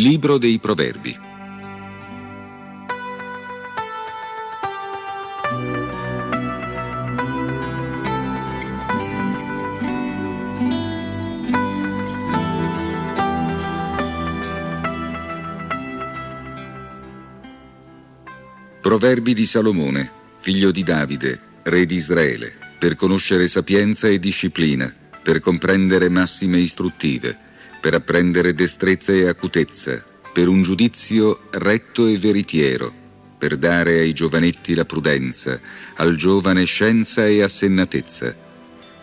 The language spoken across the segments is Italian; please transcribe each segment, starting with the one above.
Libro dei Proverbi. Proverbi di Salomone, figlio di Davide, re di Israele, per conoscere sapienza e disciplina, per comprendere massime istruttive per apprendere destrezza e acutezza, per un giudizio retto e veritiero, per dare ai giovanetti la prudenza, al giovane scienza e assennatezza.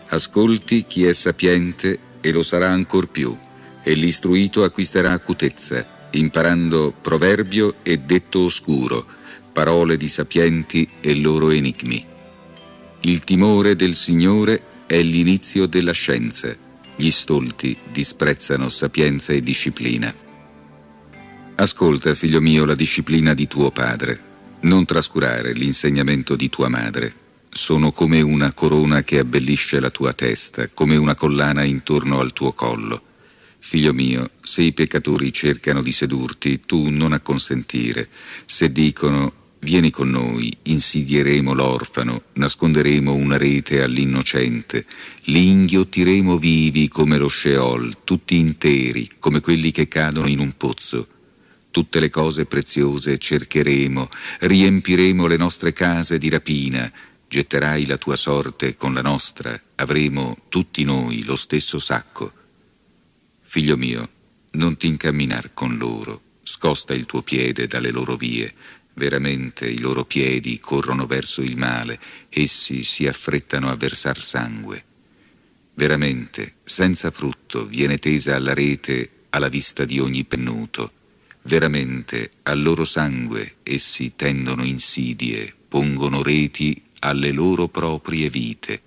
Ascolti chi è sapiente e lo sarà ancor più, e l'istruito acquisterà acutezza, imparando proverbio e detto oscuro, parole di sapienti e loro enigmi. Il timore del Signore è l'inizio della scienza gli stolti disprezzano sapienza e disciplina. Ascolta, figlio mio, la disciplina di tuo padre. Non trascurare l'insegnamento di tua madre. Sono come una corona che abbellisce la tua testa, come una collana intorno al tuo collo. Figlio mio, se i peccatori cercano di sedurti, tu non acconsentire. Se dicono Vieni con noi, insidieremo l'orfano, nasconderemo una rete all'innocente, li inghiottiremo vivi come lo Sheol, tutti interi, come quelli che cadono in un pozzo. Tutte le cose preziose cercheremo, riempiremo le nostre case di rapina, getterai la tua sorte con la nostra, avremo tutti noi lo stesso sacco. Figlio mio, non ti incamminar con loro, scosta il tuo piede dalle loro vie, Veramente i loro piedi corrono verso il male, essi si affrettano a versar sangue. Veramente, senza frutto, viene tesa alla rete alla vista di ogni pennuto. Veramente, al loro sangue essi tendono insidie, pongono reti alle loro proprie vite.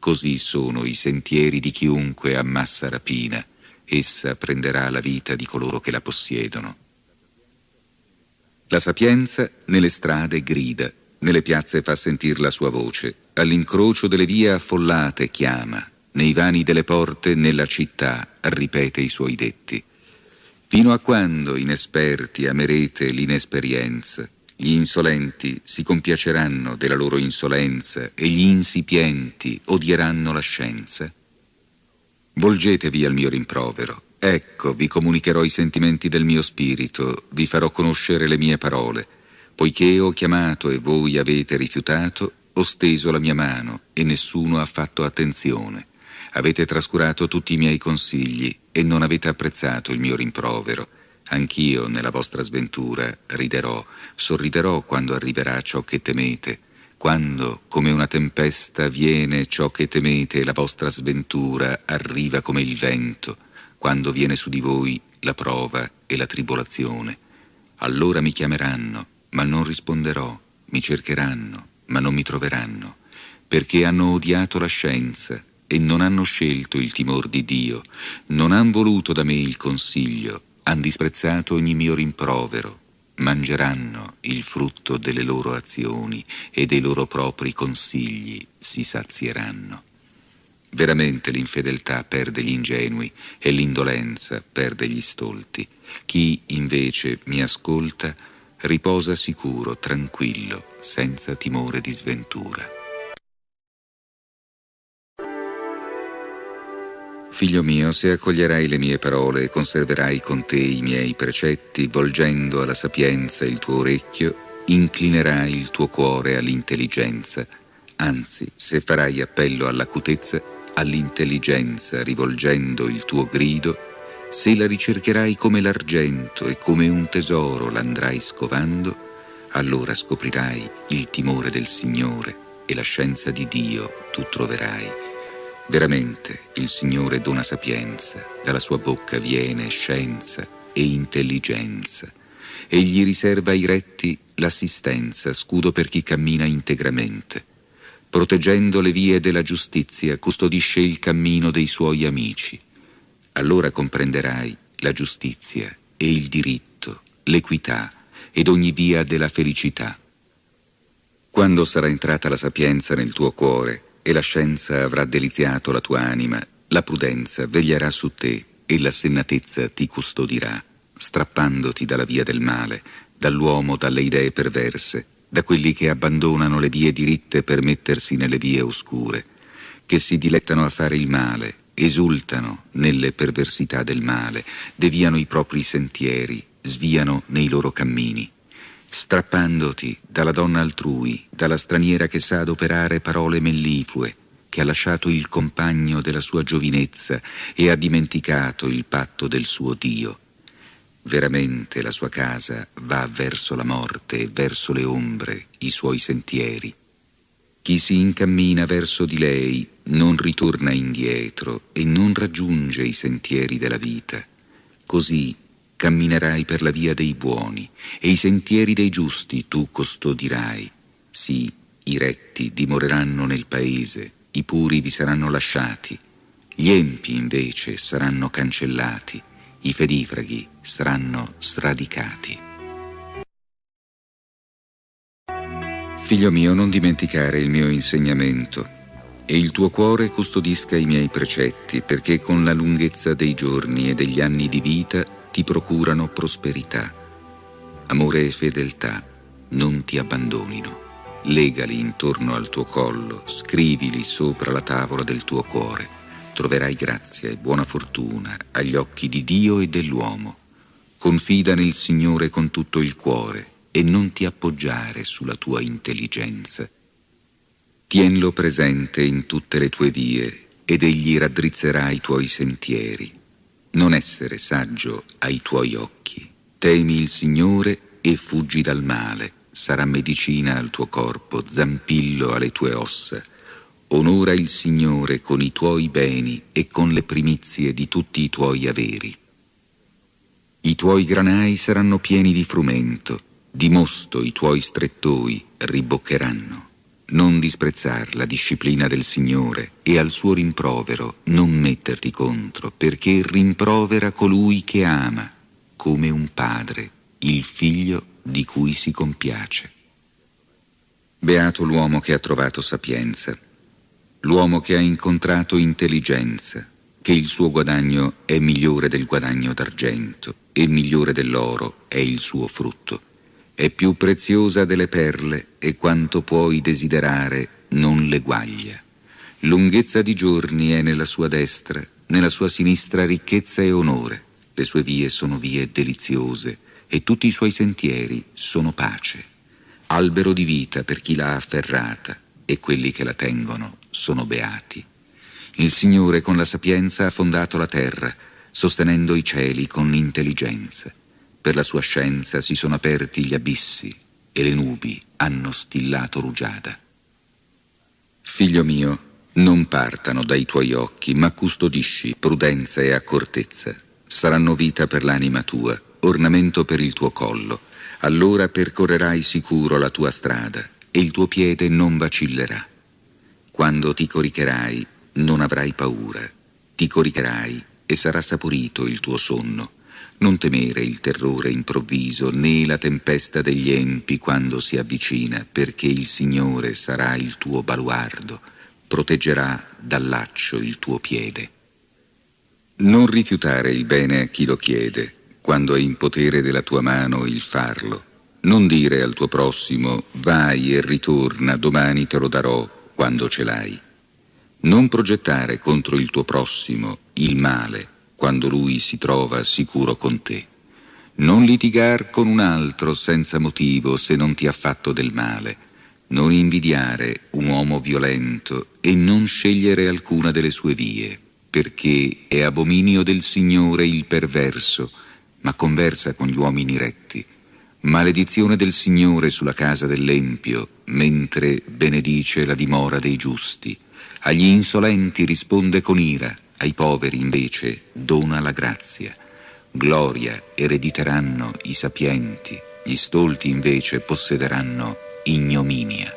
Così sono i sentieri di chiunque ammassa rapina. Essa prenderà la vita di coloro che la possiedono. La sapienza nelle strade grida, nelle piazze fa sentir la sua voce, all'incrocio delle vie affollate chiama, nei vani delle porte nella città ripete i suoi detti. Fino a quando, inesperti, amerete l'inesperienza? Gli insolenti si compiaceranno della loro insolenza e gli insipienti odieranno la scienza? Volgetevi al mio rimprovero, Ecco, vi comunicherò i sentimenti del mio spirito, vi farò conoscere le mie parole. Poiché ho chiamato e voi avete rifiutato, ho steso la mia mano e nessuno ha fatto attenzione. Avete trascurato tutti i miei consigli e non avete apprezzato il mio rimprovero. Anch'io nella vostra sventura riderò, sorriderò quando arriverà ciò che temete. Quando, come una tempesta, viene ciò che temete e la vostra sventura arriva come il vento quando viene su di voi la prova e la tribolazione. Allora mi chiameranno, ma non risponderò, mi cercheranno, ma non mi troveranno, perché hanno odiato la scienza e non hanno scelto il timor di Dio, non han voluto da me il consiglio, hanno disprezzato ogni mio rimprovero. Mangeranno il frutto delle loro azioni e dei loro propri consigli si sazieranno. Veramente l'infedeltà perde gli ingenui e l'indolenza perde gli stolti. Chi invece mi ascolta riposa sicuro, tranquillo, senza timore di sventura. Figlio mio, se accoglierai le mie parole e conserverai con te i miei precetti, volgendo alla sapienza il tuo orecchio, inclinerai il tuo cuore all'intelligenza. Anzi, se farai appello all'acutezza, all'intelligenza rivolgendo il tuo grido, se la ricercherai come l'argento e come un tesoro l'andrai scovando, allora scoprirai il timore del Signore e la scienza di Dio tu troverai. Veramente il Signore dona sapienza, dalla sua bocca viene scienza e intelligenza. Egli riserva ai retti l'assistenza, scudo per chi cammina integramente proteggendo le vie della giustizia, custodisce il cammino dei suoi amici. Allora comprenderai la giustizia e il diritto, l'equità ed ogni via della felicità. Quando sarà entrata la sapienza nel tuo cuore e la scienza avrà deliziato la tua anima, la prudenza veglierà su te e la sennatezza ti custodirà, strappandoti dalla via del male, dall'uomo, dalle idee perverse da quelli che abbandonano le vie diritte per mettersi nelle vie oscure, che si dilettano a fare il male, esultano nelle perversità del male, deviano i propri sentieri, sviano nei loro cammini strappandoti dalla donna altrui, dalla straniera che sa adoperare parole mellifue, che ha lasciato il compagno della sua giovinezza e ha dimenticato il patto del suo Dio. Veramente la sua casa va verso la morte e verso le ombre, i suoi sentieri. Chi si incammina verso di lei non ritorna indietro e non raggiunge i sentieri della vita. Così camminerai per la via dei buoni e i sentieri dei giusti tu custodirai. Sì, i retti dimoreranno nel paese, i puri vi saranno lasciati, gli empi invece saranno cancellati, i fedifraghi saranno sradicati. Figlio mio, non dimenticare il mio insegnamento e il tuo cuore custodisca i miei precetti, perché con la lunghezza dei giorni e degli anni di vita ti procurano prosperità. Amore e fedeltà non ti abbandonino. Legali intorno al tuo collo, scrivili sopra la tavola del tuo cuore. Troverai grazia e buona fortuna agli occhi di Dio e dell'uomo. Confida nel Signore con tutto il cuore e non ti appoggiare sulla tua intelligenza. Tienlo presente in tutte le tue vie ed egli raddrizzerà i tuoi sentieri. Non essere saggio ai tuoi occhi. Temi il Signore e fuggi dal male. Sarà medicina al tuo corpo, zampillo alle tue ossa. Onora il Signore con i tuoi beni e con le primizie di tutti i tuoi averi. I tuoi granai saranno pieni di frumento, di mosto i tuoi strettoi riboccheranno. Non disprezzar la disciplina del Signore e al suo rimprovero non metterti contro, perché rimprovera colui che ama, come un padre, il figlio di cui si compiace. Beato l'uomo che ha trovato sapienza, l'uomo che ha incontrato intelligenza, che il suo guadagno è migliore del guadagno d'argento e migliore dell'oro è il suo frutto. È più preziosa delle perle e quanto puoi desiderare non le guaglia. Lunghezza di giorni è nella sua destra, nella sua sinistra ricchezza e onore. Le sue vie sono vie deliziose e tutti i suoi sentieri sono pace. Albero di vita per chi l'ha afferrata e quelli che la tengono sono beati. Il Signore con la sapienza ha fondato la terra, sostenendo i cieli con intelligenza. Per la sua scienza si sono aperti gli abissi e le nubi hanno stillato rugiada. Figlio mio, non partano dai tuoi occhi, ma custodisci prudenza e accortezza. Saranno vita per l'anima tua, ornamento per il tuo collo. Allora percorrerai sicuro la tua strada e il tuo piede non vacillerà. Quando ti coricherai non avrai paura, ti coricherai e sarà saporito il tuo sonno. Non temere il terrore improvviso né la tempesta degli empi quando si avvicina, perché il Signore sarà il tuo baluardo, proteggerà dal laccio il tuo piede. Non rifiutare il bene a chi lo chiede, quando è in potere della tua mano il farlo. Non dire al tuo prossimo vai e ritorna, domani te lo darò, quando ce l'hai. Non progettare contro il tuo prossimo il male quando lui si trova sicuro con te. Non litigar con un altro senza motivo se non ti ha fatto del male. Non invidiare un uomo violento e non scegliere alcuna delle sue vie, perché è abominio del Signore il perverso, ma conversa con gli uomini retti. Maledizione del Signore sulla casa dell'empio, mentre benedice la dimora dei giusti agli insolenti risponde con ira, ai poveri invece dona la grazia. Gloria erediteranno i sapienti, gli stolti invece possederanno ignominia.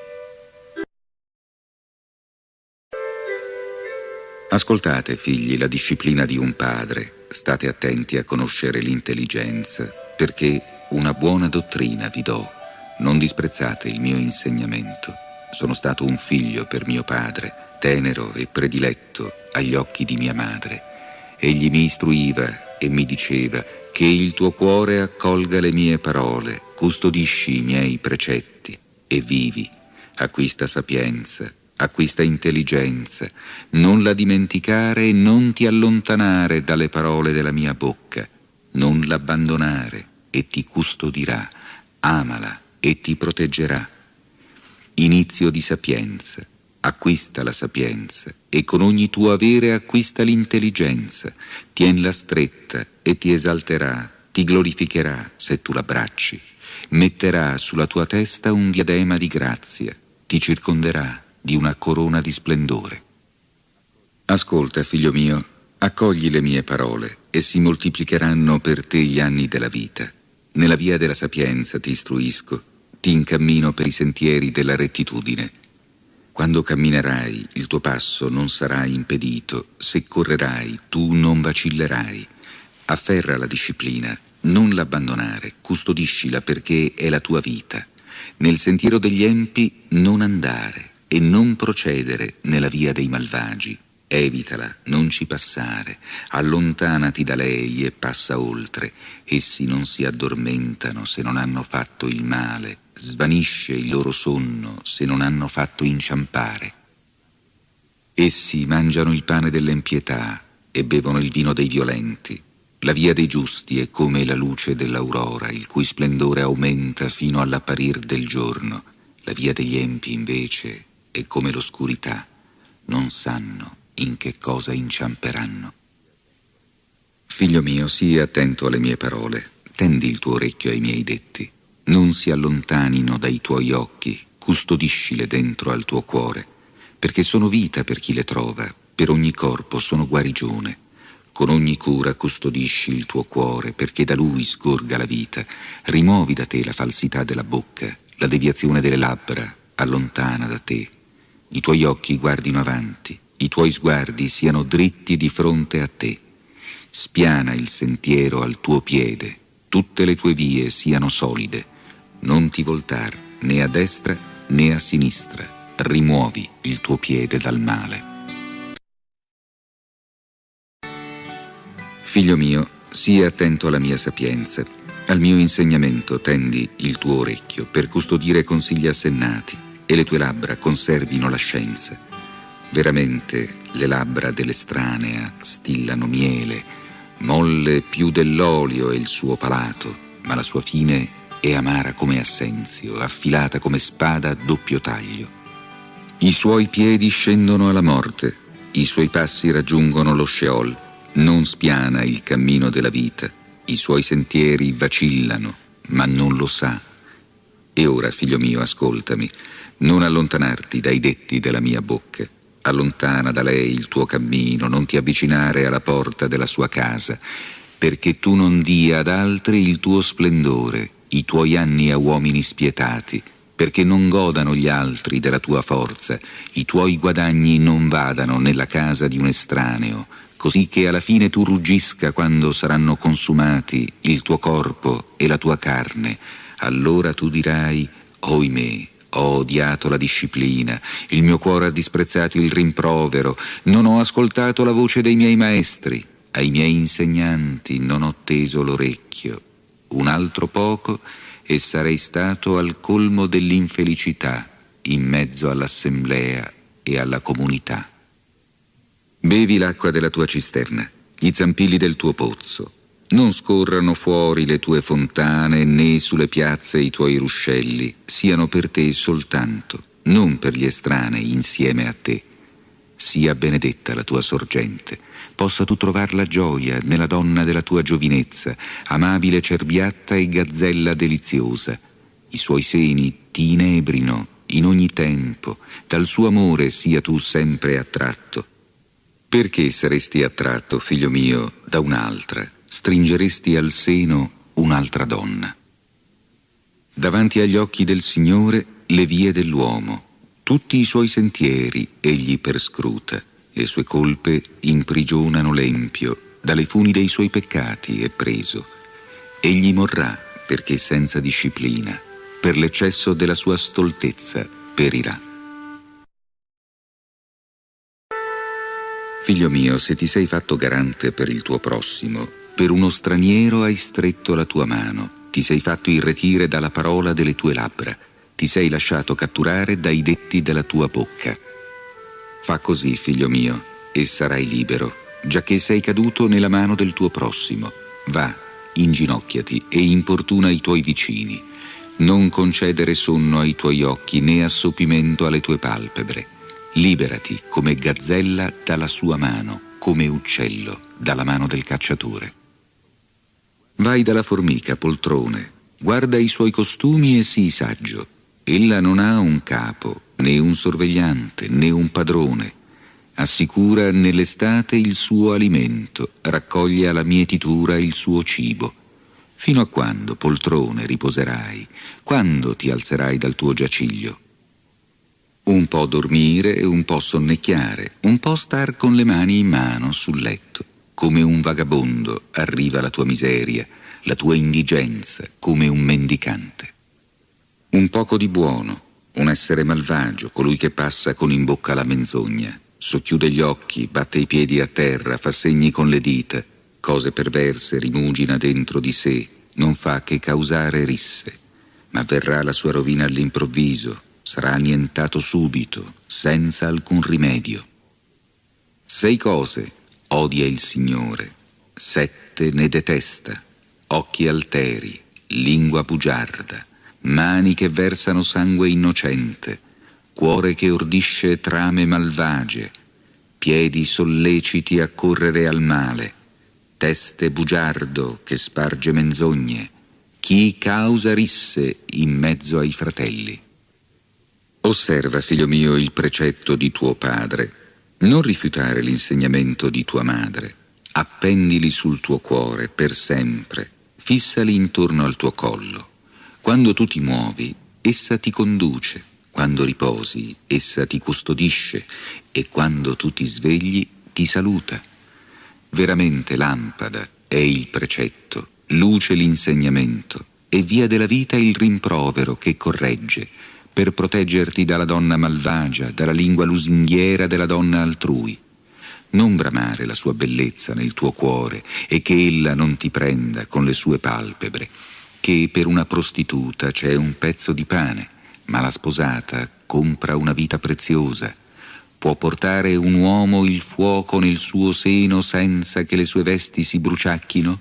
Ascoltate, figli, la disciplina di un padre, state attenti a conoscere l'intelligenza, perché una buona dottrina vi do. Non disprezzate il mio insegnamento. Sono stato un figlio per mio padre tenero e prediletto agli occhi di mia madre. Egli mi istruiva e mi diceva che il tuo cuore accolga le mie parole, custodisci i miei precetti e vivi, acquista sapienza, acquista intelligenza, non la dimenticare e non ti allontanare dalle parole della mia bocca, non l'abbandonare e ti custodirà, amala e ti proteggerà. Inizio di sapienza acquista la sapienza e con ogni tuo avere acquista l'intelligenza, tienla stretta e ti esalterà, ti glorificherà se tu l'abbracci, metterà sulla tua testa un diadema di grazia, ti circonderà di una corona di splendore. Ascolta, figlio mio, accogli le mie parole e si moltiplicheranno per te gli anni della vita. Nella via della sapienza ti istruisco, ti incammino per i sentieri della rettitudine quando camminerai, il tuo passo non sarà impedito, se correrai, tu non vacillerai. Afferra la disciplina, non l'abbandonare, custodiscila perché è la tua vita. Nel sentiero degli empi non andare e non procedere nella via dei malvagi. Evitala, non ci passare, allontanati da lei e passa oltre. Essi non si addormentano se non hanno fatto il male svanisce il loro sonno se non hanno fatto inciampare. Essi mangiano il pane dell'empietà e bevono il vino dei violenti. La via dei giusti è come la luce dell'aurora, il cui splendore aumenta fino all'apparir del giorno. La via degli empi, invece, è come l'oscurità. Non sanno in che cosa inciamperanno. Figlio mio, sii attento alle mie parole, tendi il tuo orecchio ai miei detti non si allontanino dai tuoi occhi, custodiscile dentro al tuo cuore, perché sono vita per chi le trova, per ogni corpo sono guarigione. Con ogni cura custodisci il tuo cuore, perché da lui sgorga la vita. Rimuovi da te la falsità della bocca, la deviazione delle labbra, allontana da te. I tuoi occhi guardino avanti, i tuoi sguardi siano dritti di fronte a te. Spiana il sentiero al tuo piede, tutte le tue vie siano solide non ti voltar né a destra né a sinistra, rimuovi il tuo piede dal male. Figlio mio, sii attento alla mia sapienza. Al mio insegnamento tendi il tuo orecchio per custodire consigli assennati e le tue labbra conservino la scienza. Veramente le labbra dell'estranea stillano miele, molle più dell'olio è il suo palato, ma la sua fine è e amara come assenzio, affilata come spada a doppio taglio. I suoi piedi scendono alla morte, i suoi passi raggiungono lo Sheol, non spiana il cammino della vita, i suoi sentieri vacillano, ma non lo sa. E ora, figlio mio, ascoltami, non allontanarti dai detti della mia bocca. Allontana da lei il tuo cammino, non ti avvicinare alla porta della sua casa, perché tu non dia ad altri il tuo splendore i tuoi anni a uomini spietati, perché non godano gli altri della tua forza, i tuoi guadagni non vadano nella casa di un estraneo, così che alla fine tu ruggisca quando saranno consumati il tuo corpo e la tua carne, allora tu dirai, oimè, ho odiato la disciplina, il mio cuore ha disprezzato il rimprovero, non ho ascoltato la voce dei miei maestri, ai miei insegnanti non ho teso l'orecchio un altro poco e sarei stato al colmo dell'infelicità in mezzo all'assemblea e alla comunità. Bevi l'acqua della tua cisterna, gli zampilli del tuo pozzo. Non scorrano fuori le tue fontane né sulle piazze i tuoi ruscelli, siano per te soltanto, non per gli estranei insieme a te. Sia benedetta la tua sorgente possa tu trovar la gioia nella donna della tua giovinezza, amabile cerbiatta e gazzella deliziosa. I suoi seni ti inebrino in ogni tempo, dal suo amore sia tu sempre attratto. Perché saresti attratto, figlio mio, da un'altra? Stringeresti al seno un'altra donna. Davanti agli occhi del Signore le vie dell'uomo, tutti i suoi sentieri egli perscruta le sue colpe imprigionano l'empio, dalle funi dei suoi peccati è preso. Egli morrà perché senza disciplina, per l'eccesso della sua stoltezza perirà. Figlio mio, se ti sei fatto garante per il tuo prossimo, per uno straniero hai stretto la tua mano, ti sei fatto irretire dalla parola delle tue labbra, ti sei lasciato catturare dai detti della tua bocca Fa così, figlio mio, e sarai libero, giacché sei caduto nella mano del tuo prossimo. Va, inginocchiati e importuna i tuoi vicini. Non concedere sonno ai tuoi occhi né assopimento alle tue palpebre. Liberati come gazzella dalla sua mano, come uccello dalla mano del cacciatore. Vai dalla formica, poltrone, guarda i suoi costumi e sii saggio. Ella non ha un capo, né un sorvegliante né un padrone. Assicura nell'estate il suo alimento, raccoglie alla mietitura il suo cibo. Fino a quando, poltrone, riposerai? Quando ti alzerai dal tuo giaciglio? Un po' dormire un po' sonnecchiare, un po' star con le mani in mano sul letto. Come un vagabondo arriva la tua miseria, la tua indigenza, come un mendicante. Un poco di buono, un essere malvagio, colui che passa con in bocca la menzogna, socchiude gli occhi, batte i piedi a terra, fa segni con le dita, cose perverse rimugina dentro di sé, non fa che causare risse, ma verrà la sua rovina all'improvviso, sarà annientato subito, senza alcun rimedio. Sei cose odia il Signore, sette ne detesta, occhi alteri, lingua bugiarda, mani che versano sangue innocente, cuore che ordisce trame malvagie, piedi solleciti a correre al male, teste bugiardo che sparge menzogne, chi causa risse in mezzo ai fratelli. Osserva, figlio mio, il precetto di tuo padre. Non rifiutare l'insegnamento di tua madre. Appendili sul tuo cuore per sempre, fissali intorno al tuo collo. Quando tu ti muovi, essa ti conduce, quando riposi, essa ti custodisce e quando tu ti svegli, ti saluta. Veramente lampada è il precetto, luce l'insegnamento e via della vita il rimprovero che corregge per proteggerti dalla donna malvagia, dalla lingua lusinghiera della donna altrui. Non bramare la sua bellezza nel tuo cuore e che ella non ti prenda con le sue palpebre che per una prostituta c'è un pezzo di pane, ma la sposata compra una vita preziosa. Può portare un uomo il fuoco nel suo seno senza che le sue vesti si bruciacchino?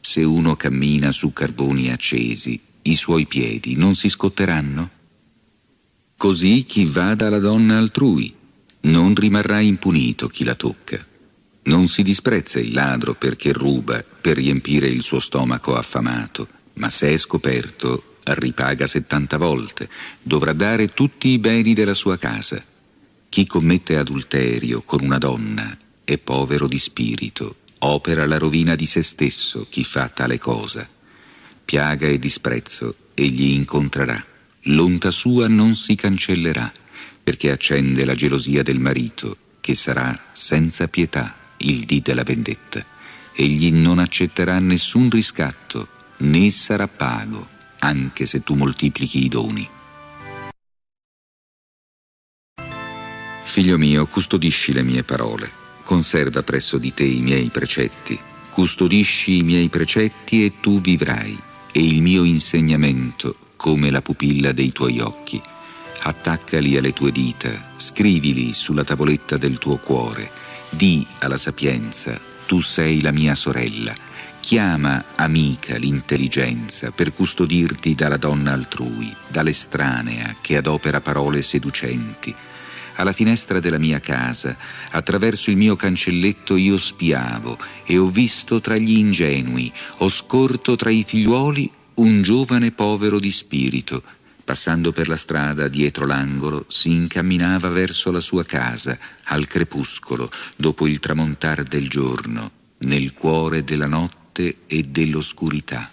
Se uno cammina su carboni accesi, i suoi piedi non si scotteranno? Così chi va dalla donna altrui, non rimarrà impunito chi la tocca. Non si disprezza il ladro perché ruba per riempire il suo stomaco affamato ma se è scoperto ripaga 70 volte, dovrà dare tutti i beni della sua casa. Chi commette adulterio con una donna è povero di spirito, opera la rovina di se stesso chi fa tale cosa. Piaga e disprezzo egli incontrerà, l'onta sua non si cancellerà, perché accende la gelosia del marito, che sarà senza pietà il dì della vendetta. Egli non accetterà nessun riscatto né sarà pago, anche se tu moltiplichi i doni. Figlio mio, custodisci le mie parole, conserva presso di te i miei precetti, custodisci i miei precetti e tu vivrai, e il mio insegnamento come la pupilla dei tuoi occhi. Attaccali alle tue dita, scrivili sulla tavoletta del tuo cuore, di alla sapienza, tu sei la mia sorella, Chiama amica l'intelligenza per custodirti dalla donna altrui, dall'estranea che adopera parole seducenti. Alla finestra della mia casa, attraverso il mio cancelletto, io spiavo e ho visto tra gli ingenui, ho scorto tra i figliuoli un giovane povero di spirito. Passando per la strada dietro l'angolo, si incamminava verso la sua casa, al crepuscolo, dopo il tramontar del giorno, nel cuore della notte morte e dell'oscurità.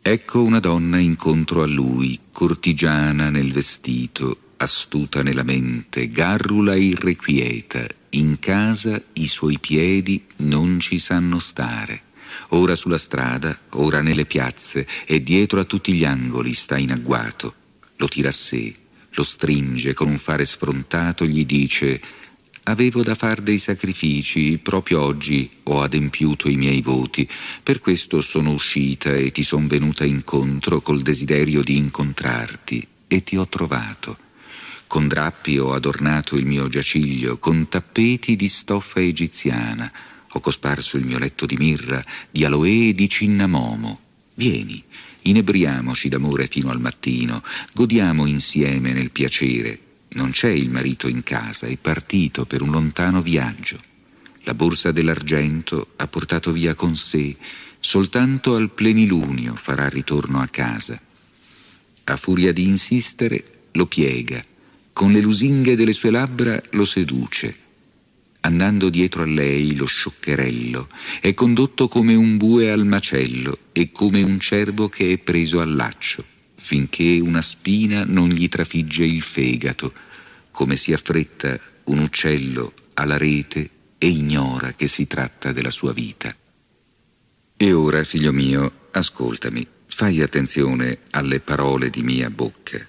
Ecco una donna incontro a lui, cortigiana nel vestito, astuta nella mente, garrula e irrequieta, in casa i suoi piedi non ci sanno stare. Ora sulla strada, ora nelle piazze e dietro a tutti gli angoli sta in agguato. Lo tira a sé, lo stringe con un fare sfrontato, gli dice avevo da far dei sacrifici, proprio oggi ho adempiuto i miei voti, per questo sono uscita e ti son venuta incontro col desiderio di incontrarti e ti ho trovato. Con drappi ho adornato il mio giaciglio, con tappeti di stoffa egiziana, ho cosparso il mio letto di mirra, di aloe e di cinnamomo. Vieni, inebriamoci d'amore fino al mattino, godiamo insieme nel piacere, non c'è il marito in casa, è partito per un lontano viaggio. La borsa dell'argento ha portato via con sé, soltanto al plenilunio farà ritorno a casa. A furia di insistere lo piega, con le lusinghe delle sue labbra lo seduce. Andando dietro a lei lo scioccherello è condotto come un bue al macello e come un cervo che è preso al laccio finché una spina non gli trafigge il fegato, come si affretta un uccello alla rete e ignora che si tratta della sua vita. E ora, figlio mio, ascoltami, fai attenzione alle parole di mia bocca.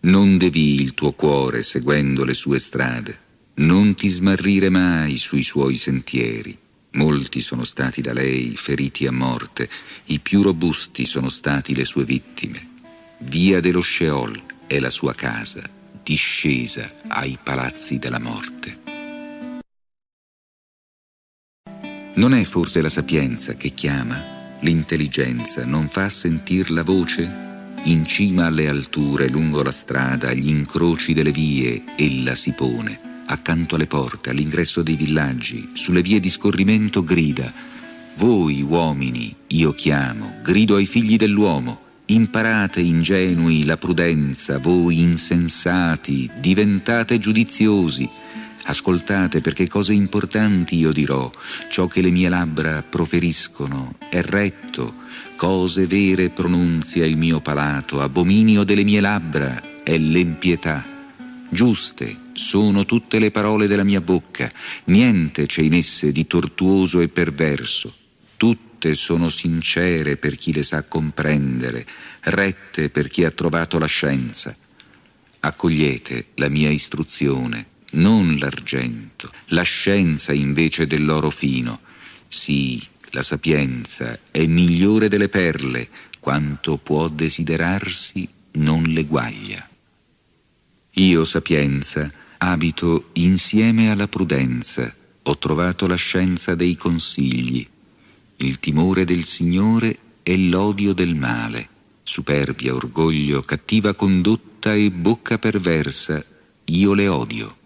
Non devi il tuo cuore seguendo le sue strade, non ti smarrire mai sui suoi sentieri. Molti sono stati da lei feriti a morte, i più robusti sono stati le sue vittime. Via dello Sheol è la sua casa, discesa ai palazzi della morte. Non è forse la sapienza che chiama, l'intelligenza non fa sentir la voce? In cima alle alture, lungo la strada, agli incroci delle vie, ella si pone. Accanto alle porte, all'ingresso dei villaggi, sulle vie di scorrimento grida «Voi uomini, io chiamo, grido ai figli dell'uomo». Imparate ingenui la prudenza, voi insensati, diventate giudiziosi. Ascoltate perché cose importanti io dirò, ciò che le mie labbra proferiscono è retto, cose vere pronunzia il mio palato, abominio delle mie labbra è l'empietà. Giuste sono tutte le parole della mia bocca, niente c'è in esse di tortuoso e perverso note sono sincere per chi le sa comprendere, rette per chi ha trovato la scienza. Accogliete la mia istruzione, non l'argento, la scienza invece dell'oro fino. Sì, la sapienza è migliore delle perle, quanto può desiderarsi non le guaglia. Io, sapienza, abito insieme alla prudenza, ho trovato la scienza dei consigli, il timore del Signore è l'odio del male, superbia, orgoglio, cattiva condotta e bocca perversa, io le odio.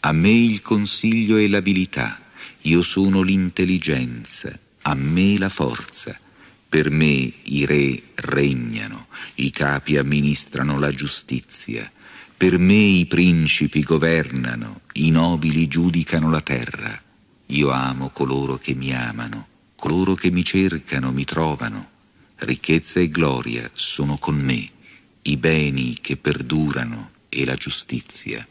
A me il consiglio e l'abilità, io sono l'intelligenza, a me la forza. Per me i re regnano, i capi amministrano la giustizia, per me i principi governano, i nobili giudicano la terra. Io amo coloro che mi amano Coloro che mi cercano mi trovano, ricchezza e gloria sono con me, i beni che perdurano e la giustizia.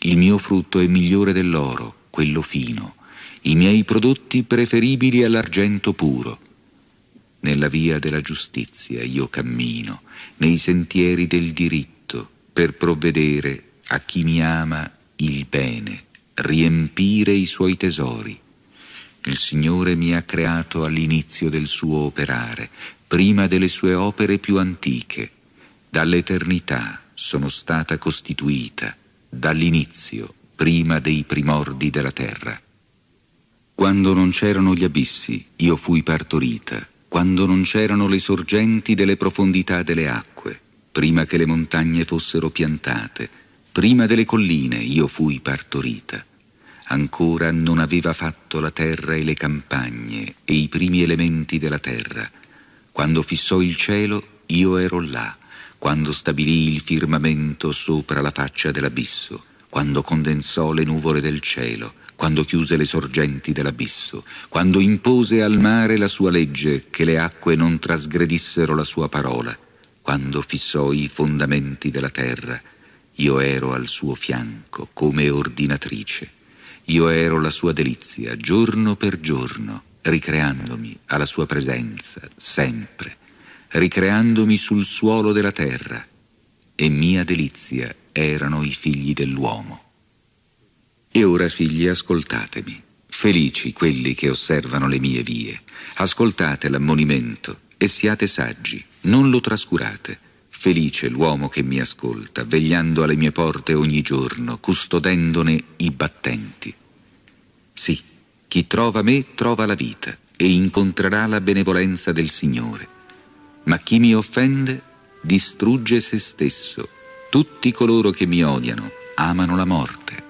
Il mio frutto è migliore dell'oro, quello fino, i miei prodotti preferibili all'argento puro. Nella via della giustizia io cammino, nei sentieri del diritto, per provvedere a chi mi ama il bene, riempire i suoi tesori. Il Signore mi ha creato all'inizio del suo operare, prima delle sue opere più antiche. Dall'eternità sono stata costituita, dall'inizio, prima dei primordi della terra. Quando non c'erano gli abissi, io fui partorita, quando non c'erano le sorgenti delle profondità delle acque, prima che le montagne fossero piantate, prima delle colline io fui partorita ancora non aveva fatto la terra e le campagne e i primi elementi della terra. Quando fissò il cielo, io ero là, quando stabilì il firmamento sopra la faccia dell'abisso, quando condensò le nuvole del cielo, quando chiuse le sorgenti dell'abisso, quando impose al mare la sua legge, che le acque non trasgredissero la sua parola, quando fissò i fondamenti della terra, io ero al suo fianco come ordinatrice. Io ero la sua delizia, giorno per giorno, ricreandomi alla sua presenza, sempre, ricreandomi sul suolo della terra, e mia delizia erano i figli dell'uomo. E ora, figli, ascoltatemi, felici quelli che osservano le mie vie, ascoltate l'ammonimento e siate saggi, non lo trascurate, Felice l'uomo che mi ascolta, vegliando alle mie porte ogni giorno, custodendone i battenti. Sì, chi trova me trova la vita e incontrerà la benevolenza del Signore. Ma chi mi offende distrugge se stesso. Tutti coloro che mi odiano amano la morte.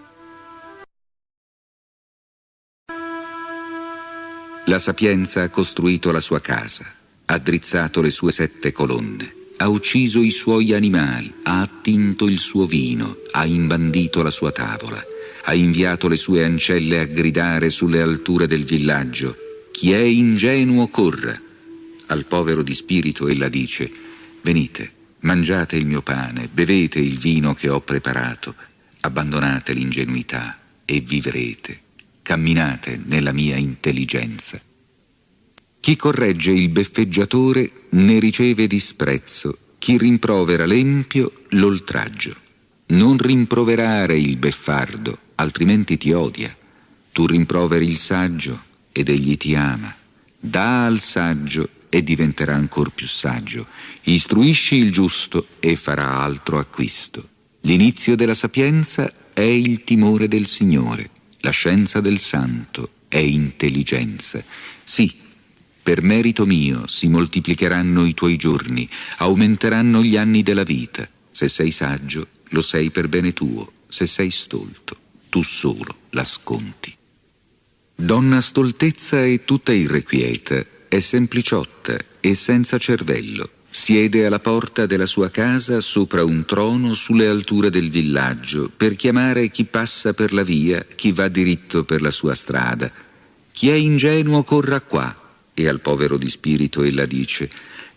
La sapienza ha costruito la sua casa, ha drizzato le sue sette colonne ha ucciso i suoi animali, ha attinto il suo vino, ha imbandito la sua tavola, ha inviato le sue ancelle a gridare sulle alture del villaggio, chi è ingenuo corra. Al povero di spirito ella dice, venite, mangiate il mio pane, bevete il vino che ho preparato, abbandonate l'ingenuità e vivrete, camminate nella mia intelligenza. Chi corregge il beffeggiatore ne riceve disprezzo, chi rimprovera l'empio l'oltraggio. Non rimproverare il beffardo, altrimenti ti odia. Tu rimproveri il saggio ed egli ti ama. Da al saggio e diventerà ancor più saggio. Istruisci il giusto e farà altro acquisto. L'inizio della sapienza è il timore del Signore, la scienza del santo è intelligenza. Sì, per merito mio si moltiplicheranno i tuoi giorni, aumenteranno gli anni della vita. Se sei saggio, lo sei per bene tuo, se sei stolto, tu solo la sconti. Donna stoltezza e tutta irrequieta, è sempliciotta e senza cervello. Siede alla porta della sua casa sopra un trono sulle alture del villaggio per chiamare chi passa per la via, chi va diritto per la sua strada. Chi è ingenuo corra qua, e al povero di spirito ella dice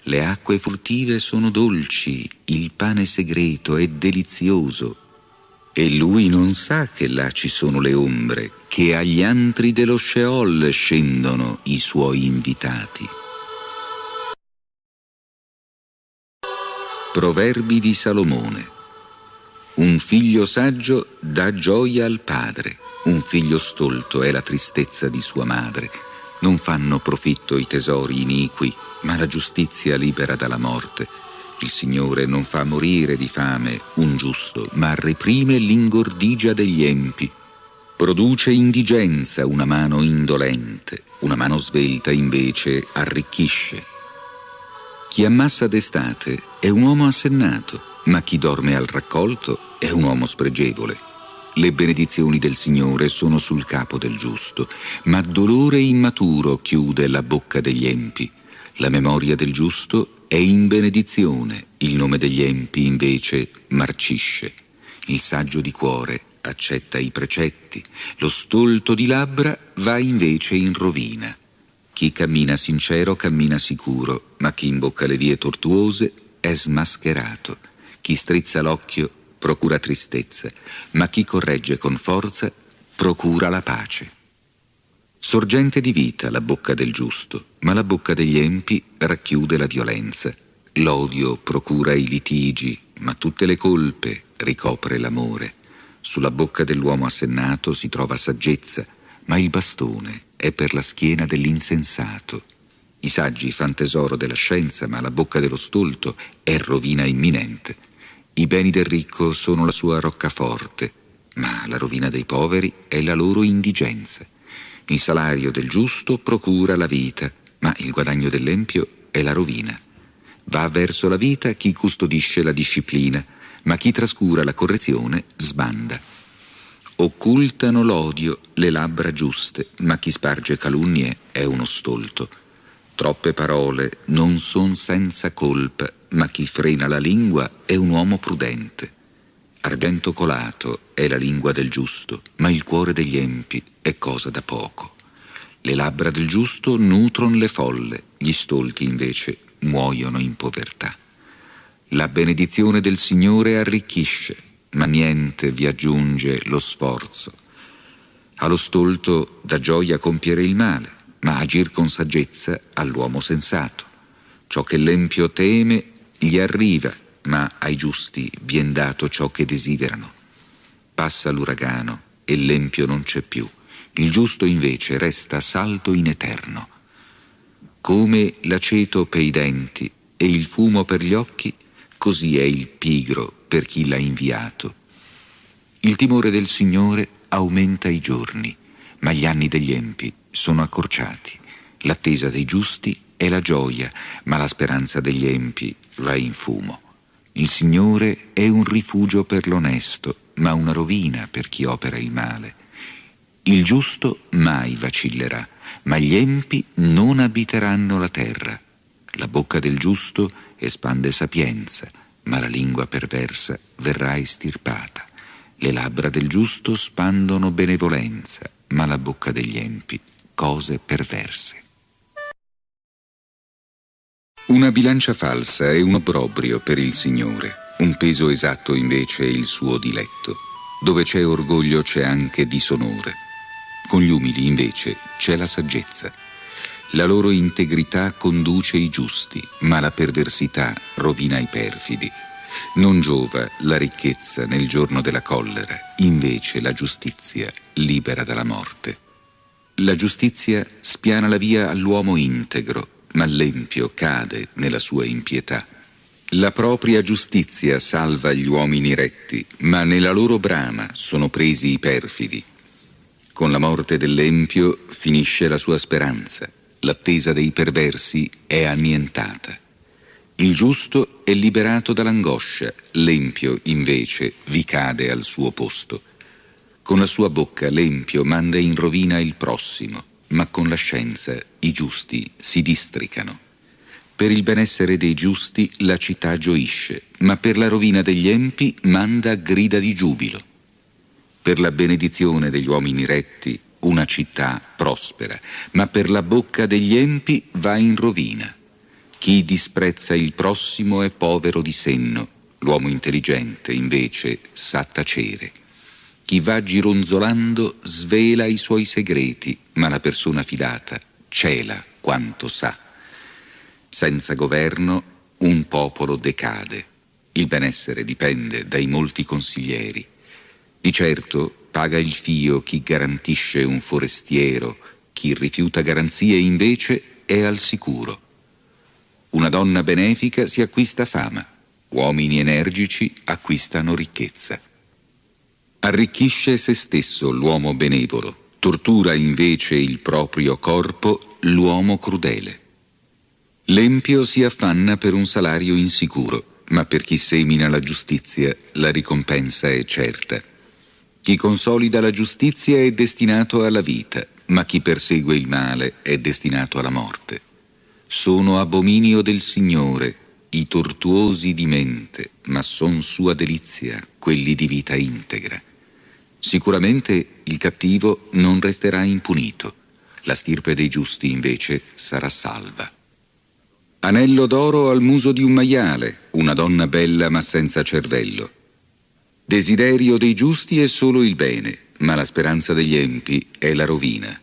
le acque furtive sono dolci, il pane segreto è delizioso. E lui non sa che là ci sono le ombre, che agli antri dello Sheol scendono i suoi invitati. Proverbi di Salomone Un figlio saggio dà gioia al padre, un figlio stolto è la tristezza di sua madre. Non fanno profitto i tesori iniqui, ma la giustizia libera dalla morte. Il Signore non fa morire di fame un giusto, ma reprime l'ingordigia degli empi. Produce indigenza una mano indolente, una mano svelta invece arricchisce. Chi ammassa d'estate è un uomo assennato, ma chi dorme al raccolto è un uomo spregevole. Le benedizioni del Signore sono sul capo del giusto, ma dolore immaturo chiude la bocca degli empi. La memoria del giusto è in benedizione, il nome degli empi invece marcisce. Il saggio di cuore accetta i precetti, lo stolto di labbra va invece in rovina. Chi cammina sincero cammina sicuro, ma chi imbocca le vie tortuose è smascherato. Chi strizza l'occhio procura tristezza, ma chi corregge con forza procura la pace. Sorgente di vita la bocca del giusto, ma la bocca degli empi racchiude la violenza. L'odio procura i litigi, ma tutte le colpe ricopre l'amore. Sulla bocca dell'uomo assennato si trova saggezza, ma il bastone è per la schiena dell'insensato. I saggi fan tesoro della scienza, ma la bocca dello stolto è rovina imminente. I beni del ricco sono la sua roccaforte, ma la rovina dei poveri è la loro indigenza. Il salario del giusto procura la vita, ma il guadagno dell'empio è la rovina. Va verso la vita chi custodisce la disciplina, ma chi trascura la correzione sbanda. Occultano l'odio le labbra giuste, ma chi sparge calunnie è uno stolto. Troppe parole non son senza colpa ma chi frena la lingua è un uomo prudente. Argento colato è la lingua del giusto, ma il cuore degli empi è cosa da poco. Le labbra del giusto nutron le folle, gli stolchi invece muoiono in povertà. La benedizione del Signore arricchisce, ma niente vi aggiunge lo sforzo. Allo stolto dà gioia compiere il male, ma agir con saggezza all'uomo sensato. Ciò che l'empio teme gli arriva, ma ai giusti vien dato ciò che desiderano. Passa l'uragano e l'empio non c'è più, il giusto invece resta saldo in eterno. Come l'aceto per i denti e il fumo per gli occhi, così è il pigro per chi l'ha inviato. Il timore del Signore aumenta i giorni, ma gli anni degli empi sono accorciati, l'attesa dei giusti è la gioia, ma la speranza degli empi va in fumo. Il Signore è un rifugio per l'onesto, ma una rovina per chi opera il male. Il giusto mai vacillerà, ma gli empi non abiteranno la terra. La bocca del giusto espande sapienza, ma la lingua perversa verrà estirpata. Le labbra del giusto spandono benevolenza, ma la bocca degli empi cose perverse. Una bilancia falsa è un obbrobrio per il Signore, un peso esatto invece è il suo diletto. Dove c'è orgoglio c'è anche disonore. Con gli umili invece c'è la saggezza. La loro integrità conduce i giusti, ma la perversità rovina i perfidi. Non giova la ricchezza nel giorno della collera, invece la giustizia libera dalla morte. La giustizia spiana la via all'uomo integro ma l'empio cade nella sua impietà. La propria giustizia salva gli uomini retti, ma nella loro brama sono presi i perfidi. Con la morte dell'empio finisce la sua speranza, l'attesa dei perversi è annientata. Il giusto è liberato dall'angoscia, l'empio invece vi cade al suo posto. Con la sua bocca l'empio manda in rovina il prossimo, ma con la scienza i giusti si districano. Per il benessere dei giusti la città gioisce, ma per la rovina degli empi manda grida di giubilo. Per la benedizione degli uomini retti una città prospera, ma per la bocca degli empi va in rovina. Chi disprezza il prossimo è povero di senno, l'uomo intelligente invece sa tacere. Chi va gironzolando svela i suoi segreti, ma la persona fidata cela quanto sa. Senza governo un popolo decade. Il benessere dipende dai molti consiglieri. Di certo paga il fio chi garantisce un forestiero, chi rifiuta garanzie invece è al sicuro. Una donna benefica si acquista fama, uomini energici acquistano ricchezza. Arricchisce se stesso l'uomo benevolo, tortura invece il proprio corpo l'uomo crudele. L'empio si affanna per un salario insicuro, ma per chi semina la giustizia la ricompensa è certa. Chi consolida la giustizia è destinato alla vita, ma chi persegue il male è destinato alla morte. Sono abominio del Signore i tortuosi di mente, ma son sua delizia quelli di vita integra. Sicuramente il cattivo non resterà impunito, la stirpe dei giusti invece sarà salva. Anello d'oro al muso di un maiale, una donna bella ma senza cervello. Desiderio dei giusti è solo il bene, ma la speranza degli empi è la rovina.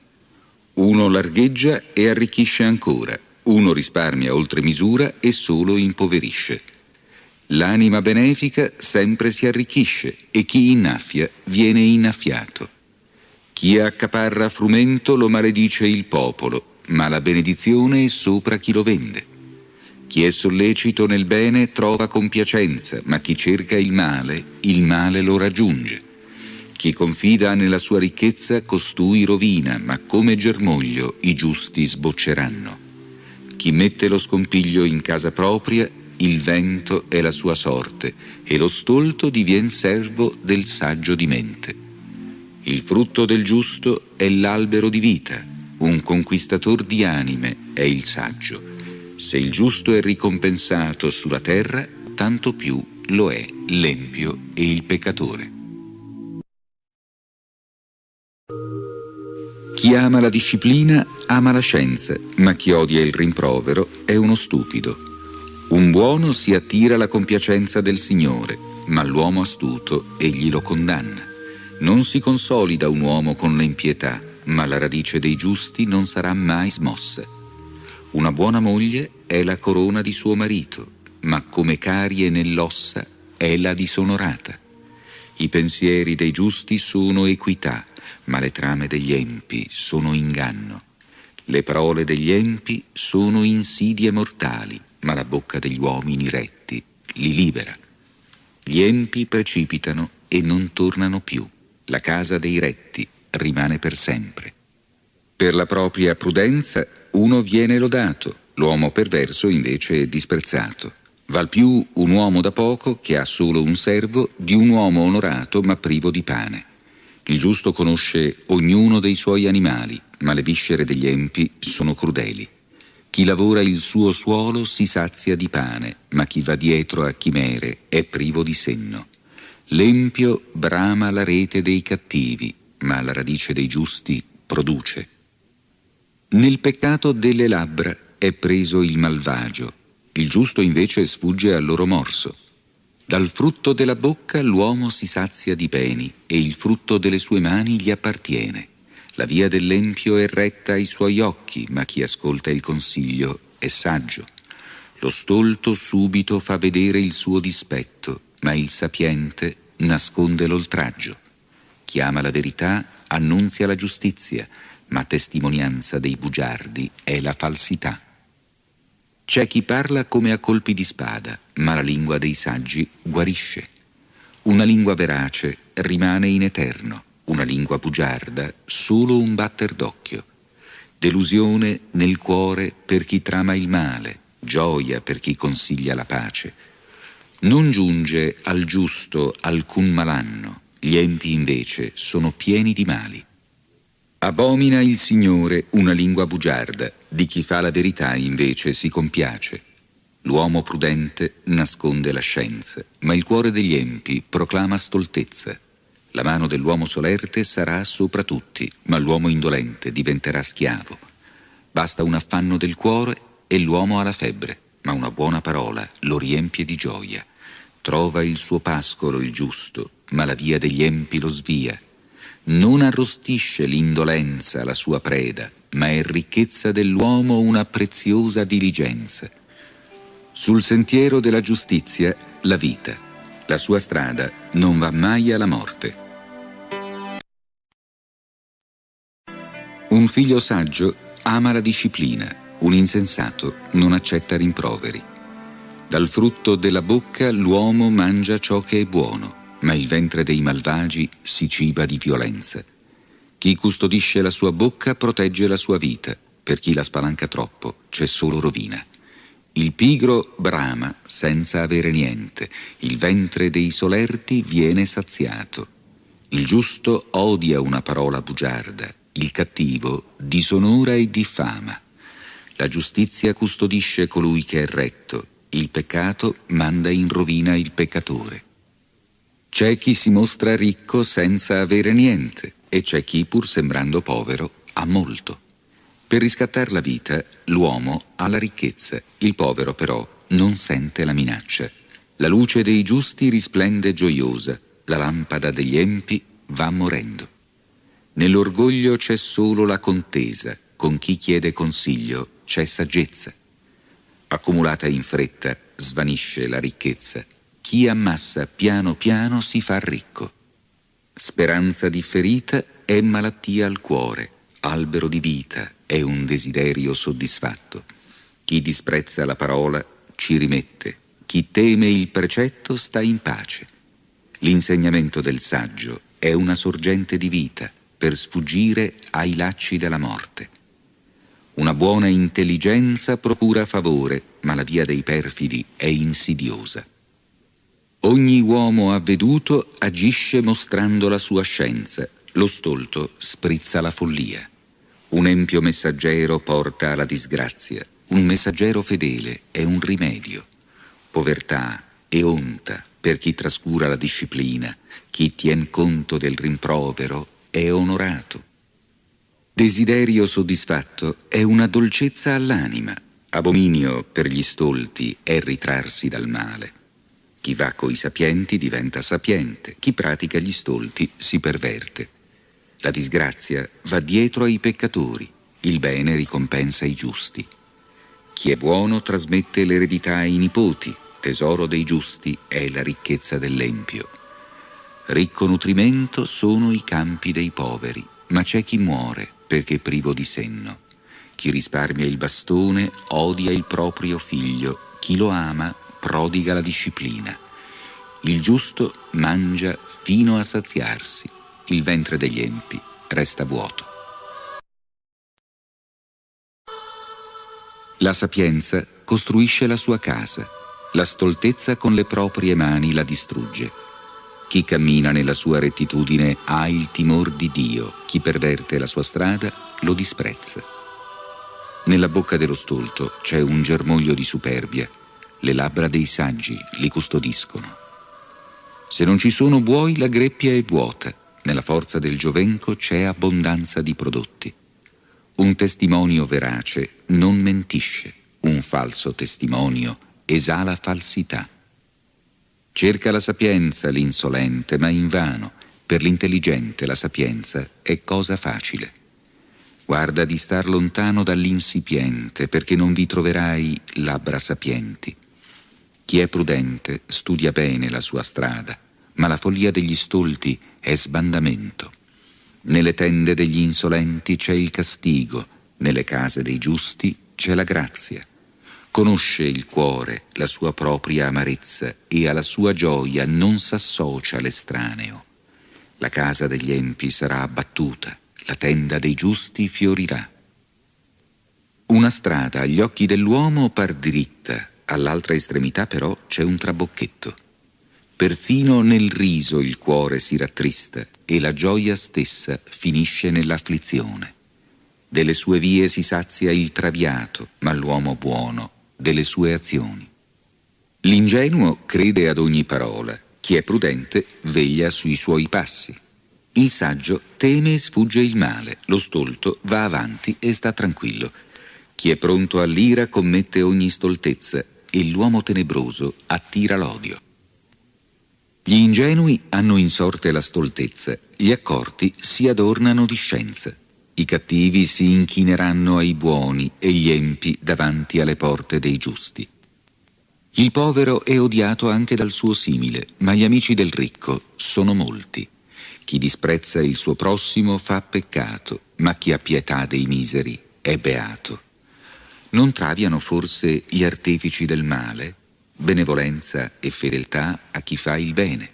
Uno largheggia e arricchisce ancora, uno risparmia oltre misura e solo impoverisce. L'anima benefica sempre si arricchisce e chi innaffia viene innaffiato. Chi accaparra frumento lo maledice il popolo, ma la benedizione è sopra chi lo vende. Chi è sollecito nel bene trova compiacenza, ma chi cerca il male, il male lo raggiunge. Chi confida nella sua ricchezza, costui rovina, ma come germoglio i giusti sbocceranno. Chi mette lo scompiglio in casa propria, il vento è la sua sorte e lo stolto divien servo del saggio di mente. Il frutto del giusto è l'albero di vita, un conquistator di anime è il saggio. Se il giusto è ricompensato sulla terra, tanto più lo è l'empio e il peccatore. Chi ama la disciplina ama la scienza, ma chi odia il rimprovero è uno stupido. Un buono si attira la compiacenza del Signore, ma l'uomo astuto egli lo condanna. Non si consolida un uomo con l'impietà, ma la radice dei giusti non sarà mai smossa. Una buona moglie è la corona di suo marito, ma come carie nell'ossa è la disonorata. I pensieri dei giusti sono equità, ma le trame degli empi sono inganno. Le parole degli empi sono insidie mortali, ma la bocca degli uomini retti li libera. Gli empi precipitano e non tornano più. La casa dei retti rimane per sempre. Per la propria prudenza uno viene lodato, l'uomo perverso invece è disprezzato. Val più un uomo da poco che ha solo un servo di un uomo onorato ma privo di pane. Il giusto conosce ognuno dei suoi animali, ma le viscere degli empi sono crudeli. Chi lavora il suo suolo si sazia di pane, ma chi va dietro a chimere è privo di senno. L'empio brama la rete dei cattivi, ma la radice dei giusti produce. Nel peccato delle labbra è preso il malvagio, il giusto invece sfugge al loro morso. Dal frutto della bocca l'uomo si sazia di beni e il frutto delle sue mani gli appartiene. La via dell'empio è retta ai suoi occhi, ma chi ascolta il consiglio è saggio. Lo stolto subito fa vedere il suo dispetto, ma il sapiente nasconde l'oltraggio. Chiama la verità, annunzia la giustizia, ma testimonianza dei bugiardi è la falsità. C'è chi parla come a colpi di spada, ma la lingua dei saggi guarisce. Una lingua verace rimane in eterno, una lingua bugiarda, solo un batter d'occhio. Delusione nel cuore per chi trama il male, gioia per chi consiglia la pace. Non giunge al giusto alcun malanno, gli empi invece sono pieni di mali. Abomina il Signore una lingua bugiarda, di chi fa la verità invece si compiace. L'uomo prudente nasconde la scienza, ma il cuore degli empi proclama stoltezza. La mano dell'uomo solerte sarà sopra tutti, ma l'uomo indolente diventerà schiavo. Basta un affanno del cuore e l'uomo ha la febbre, ma una buona parola lo riempie di gioia. Trova il suo pascolo il giusto, ma la via degli empi lo svia. Non arrostisce l'indolenza la sua preda, ma è ricchezza dell'uomo una preziosa diligenza. Sul sentiero della giustizia, la vita. La sua strada non va mai alla morte. Un figlio saggio ama la disciplina, un insensato non accetta rimproveri. Dal frutto della bocca l'uomo mangia ciò che è buono, ma il ventre dei malvagi si ciba di violenza. Chi custodisce la sua bocca protegge la sua vita, per chi la spalanca troppo c'è solo rovina. Il pigro brama senza avere niente, il ventre dei solerti viene saziato. Il giusto odia una parola bugiarda, il cattivo disonora e diffama. La giustizia custodisce colui che è retto, il peccato manda in rovina il peccatore. C'è chi si mostra ricco senza avere niente e c'è chi, pur sembrando povero, ha molto. Per riscattare la vita, l'uomo ha la ricchezza, il povero però non sente la minaccia. La luce dei giusti risplende gioiosa, la lampada degli empi va morendo. Nell'orgoglio c'è solo la contesa, con chi chiede consiglio c'è saggezza. Accumulata in fretta svanisce la ricchezza, chi ammassa piano piano si fa ricco. Speranza differita è malattia al cuore, albero di vita è un desiderio soddisfatto. Chi disprezza la parola ci rimette, chi teme il precetto sta in pace. L'insegnamento del saggio è una sorgente di vita, per sfuggire ai lacci della morte. Una buona intelligenza procura favore, ma la via dei perfidi è insidiosa. Ogni uomo avveduto agisce mostrando la sua scienza, lo stolto sprizza la follia. Un empio messaggero porta alla disgrazia, un messaggero fedele è un rimedio. Povertà e onta per chi trascura la disciplina, chi tien conto del rimprovero è onorato. Desiderio soddisfatto è una dolcezza all'anima, abominio per gli stolti è ritrarsi dal male. Chi va coi sapienti diventa sapiente, chi pratica gli stolti si perverte. La disgrazia va dietro ai peccatori, il bene ricompensa i giusti. Chi è buono trasmette l'eredità ai nipoti, tesoro dei giusti è la ricchezza dell'empio. Ricco nutrimento sono i campi dei poveri, ma c'è chi muore perché privo di senno. Chi risparmia il bastone odia il proprio figlio, chi lo ama prodiga la disciplina. Il giusto mangia fino a saziarsi, il ventre degli empi resta vuoto. La sapienza costruisce la sua casa, la stoltezza con le proprie mani la distrugge. Chi cammina nella sua rettitudine ha il timor di Dio, chi perverte la sua strada lo disprezza. Nella bocca dello stolto c'è un germoglio di superbia, le labbra dei saggi li custodiscono. Se non ci sono buoi la greppia è vuota, nella forza del giovenco c'è abbondanza di prodotti. Un testimonio verace non mentisce, un falso testimonio esala falsità. Cerca la sapienza l'insolente, ma invano, per l'intelligente la sapienza è cosa facile. Guarda di star lontano dall'insipiente, perché non vi troverai labbra sapienti. Chi è prudente studia bene la sua strada, ma la follia degli stolti è sbandamento. Nelle tende degli insolenti c'è il castigo, nelle case dei giusti c'è la grazia. Conosce il cuore la sua propria amarezza e alla sua gioia non s'associa l'estraneo. La casa degli empi sarà abbattuta, la tenda dei giusti fiorirà. Una strada agli occhi dell'uomo par diritta, all'altra estremità però c'è un trabocchetto. Perfino nel riso il cuore si rattrista e la gioia stessa finisce nell'afflizione. Delle sue vie si sazia il traviato, ma l'uomo buono delle sue azioni. L'ingenuo crede ad ogni parola, chi è prudente veglia sui suoi passi. Il saggio teme e sfugge il male, lo stolto va avanti e sta tranquillo. Chi è pronto all'ira commette ogni stoltezza e l'uomo tenebroso attira l'odio. Gli ingenui hanno in sorte la stoltezza, gli accorti si adornano di scienza. I cattivi si inchineranno ai buoni e gli empi davanti alle porte dei giusti. Il povero è odiato anche dal suo simile, ma gli amici del ricco sono molti. Chi disprezza il suo prossimo fa peccato, ma chi ha pietà dei miseri è beato. Non traviano forse gli artefici del male? Benevolenza e fedeltà a chi fa il bene.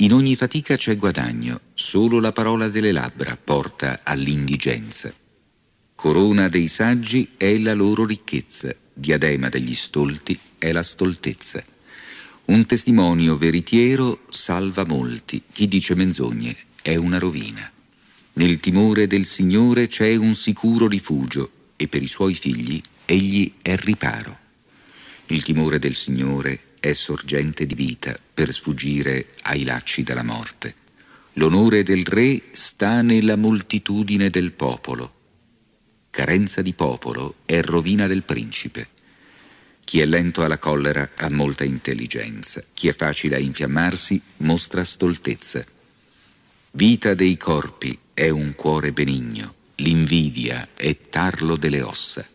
In ogni fatica c'è guadagno, solo la parola delle labbra porta all'indigenza. Corona dei saggi è la loro ricchezza, diadema degli stolti è la stoltezza. Un testimonio veritiero salva molti, chi dice menzogne è una rovina. Nel timore del Signore c'è un sicuro rifugio e per i suoi figli egli è riparo. Il timore del Signore è è sorgente di vita per sfuggire ai lacci della morte. L'onore del re sta nella moltitudine del popolo. Carenza di popolo è rovina del principe. Chi è lento alla collera ha molta intelligenza, chi è facile a infiammarsi mostra stoltezza. Vita dei corpi è un cuore benigno, l'invidia è tarlo delle ossa.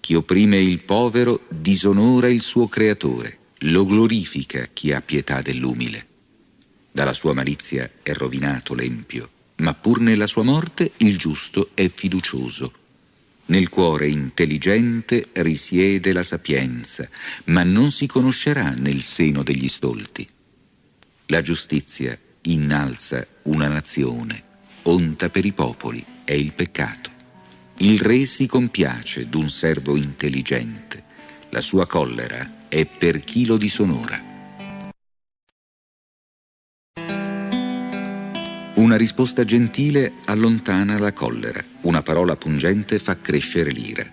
Chi opprime il povero disonora il suo creatore lo glorifica chi ha pietà dell'umile. Dalla sua malizia è rovinato l'empio, ma pur nella sua morte il giusto è fiducioso. Nel cuore intelligente risiede la sapienza, ma non si conoscerà nel seno degli stolti. La giustizia innalza una nazione, onta per i popoli è il peccato. Il re si compiace d'un servo intelligente, la sua collera è è per chilo di sonora. Una risposta gentile allontana la collera, una parola pungente fa crescere l'ira.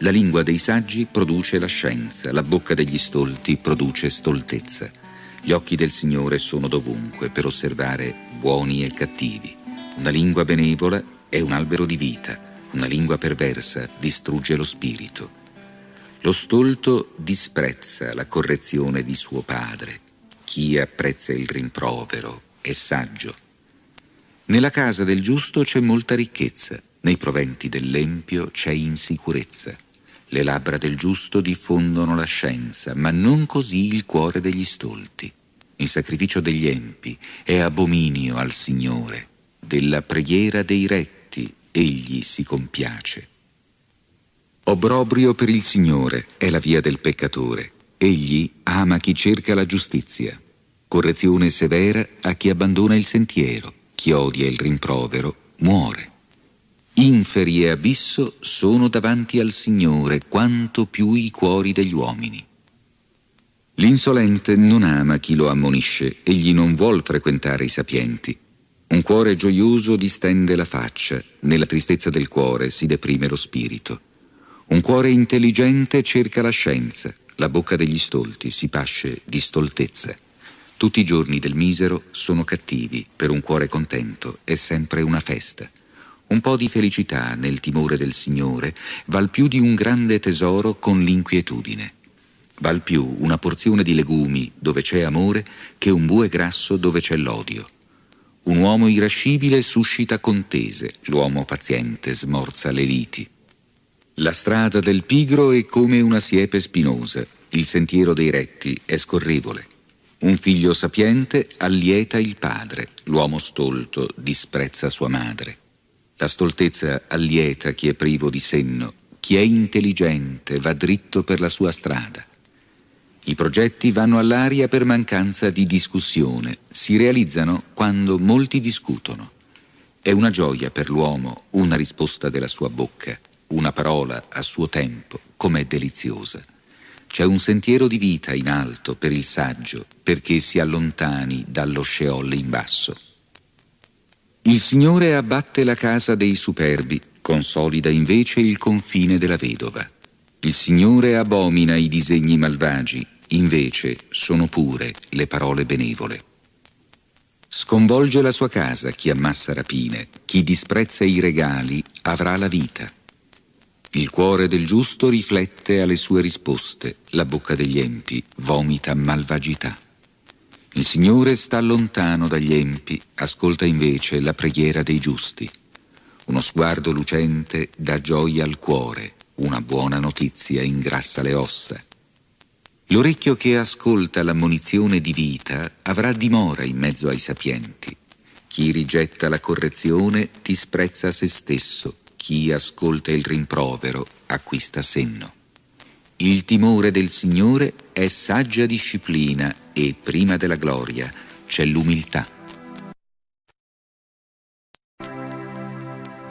La lingua dei saggi produce la scienza, la bocca degli stolti produce stoltezza. Gli occhi del Signore sono dovunque per osservare buoni e cattivi. Una lingua benevola è un albero di vita, una lingua perversa distrugge lo spirito. Lo stolto disprezza la correzione di suo padre. Chi apprezza il rimprovero è saggio. Nella casa del giusto c'è molta ricchezza, nei proventi dell'empio c'è insicurezza. Le labbra del giusto diffondono la scienza, ma non così il cuore degli stolti. Il sacrificio degli empi è abominio al Signore. Della preghiera dei retti egli si compiace. Obrobrio per il Signore è la via del peccatore. Egli ama chi cerca la giustizia. Correzione severa a chi abbandona il sentiero. Chi odia il rimprovero muore. Inferi e abisso sono davanti al Signore quanto più i cuori degli uomini. L'insolente non ama chi lo ammonisce, egli non vuol frequentare i sapienti. Un cuore gioioso distende la faccia, nella tristezza del cuore si deprime lo spirito. Un cuore intelligente cerca la scienza, la bocca degli stolti si pasce di stoltezza. Tutti i giorni del misero sono cattivi, per un cuore contento è sempre una festa. Un po' di felicità nel timore del Signore val più di un grande tesoro con l'inquietudine. Val più una porzione di legumi dove c'è amore che un bue grasso dove c'è l'odio. Un uomo irascibile suscita contese, l'uomo paziente smorza le liti. La strada del pigro è come una siepe spinosa, il sentiero dei retti è scorrevole. Un figlio sapiente allieta il padre, l'uomo stolto disprezza sua madre. La stoltezza allieta chi è privo di senno, chi è intelligente va dritto per la sua strada. I progetti vanno all'aria per mancanza di discussione, si realizzano quando molti discutono. È una gioia per l'uomo una risposta della sua bocca una parola a suo tempo, com'è deliziosa. C'è un sentiero di vita in alto per il saggio, perché si allontani dallo Sheol in basso. Il Signore abbatte la casa dei superbi, consolida invece il confine della vedova. Il Signore abomina i disegni malvagi, invece sono pure le parole benevole. Sconvolge la sua casa chi ammassa rapine, chi disprezza i regali avrà la vita. Il cuore del giusto riflette alle sue risposte, la bocca degli empi vomita malvagità. Il Signore sta lontano dagli empi, ascolta invece la preghiera dei giusti. Uno sguardo lucente dà gioia al cuore, una buona notizia ingrassa le ossa. L'orecchio che ascolta l'ammonizione di vita avrà dimora in mezzo ai sapienti. Chi rigetta la correzione disprezza se stesso chi ascolta il rimprovero acquista senno. Il timore del Signore è saggia disciplina e prima della gloria c'è l'umiltà.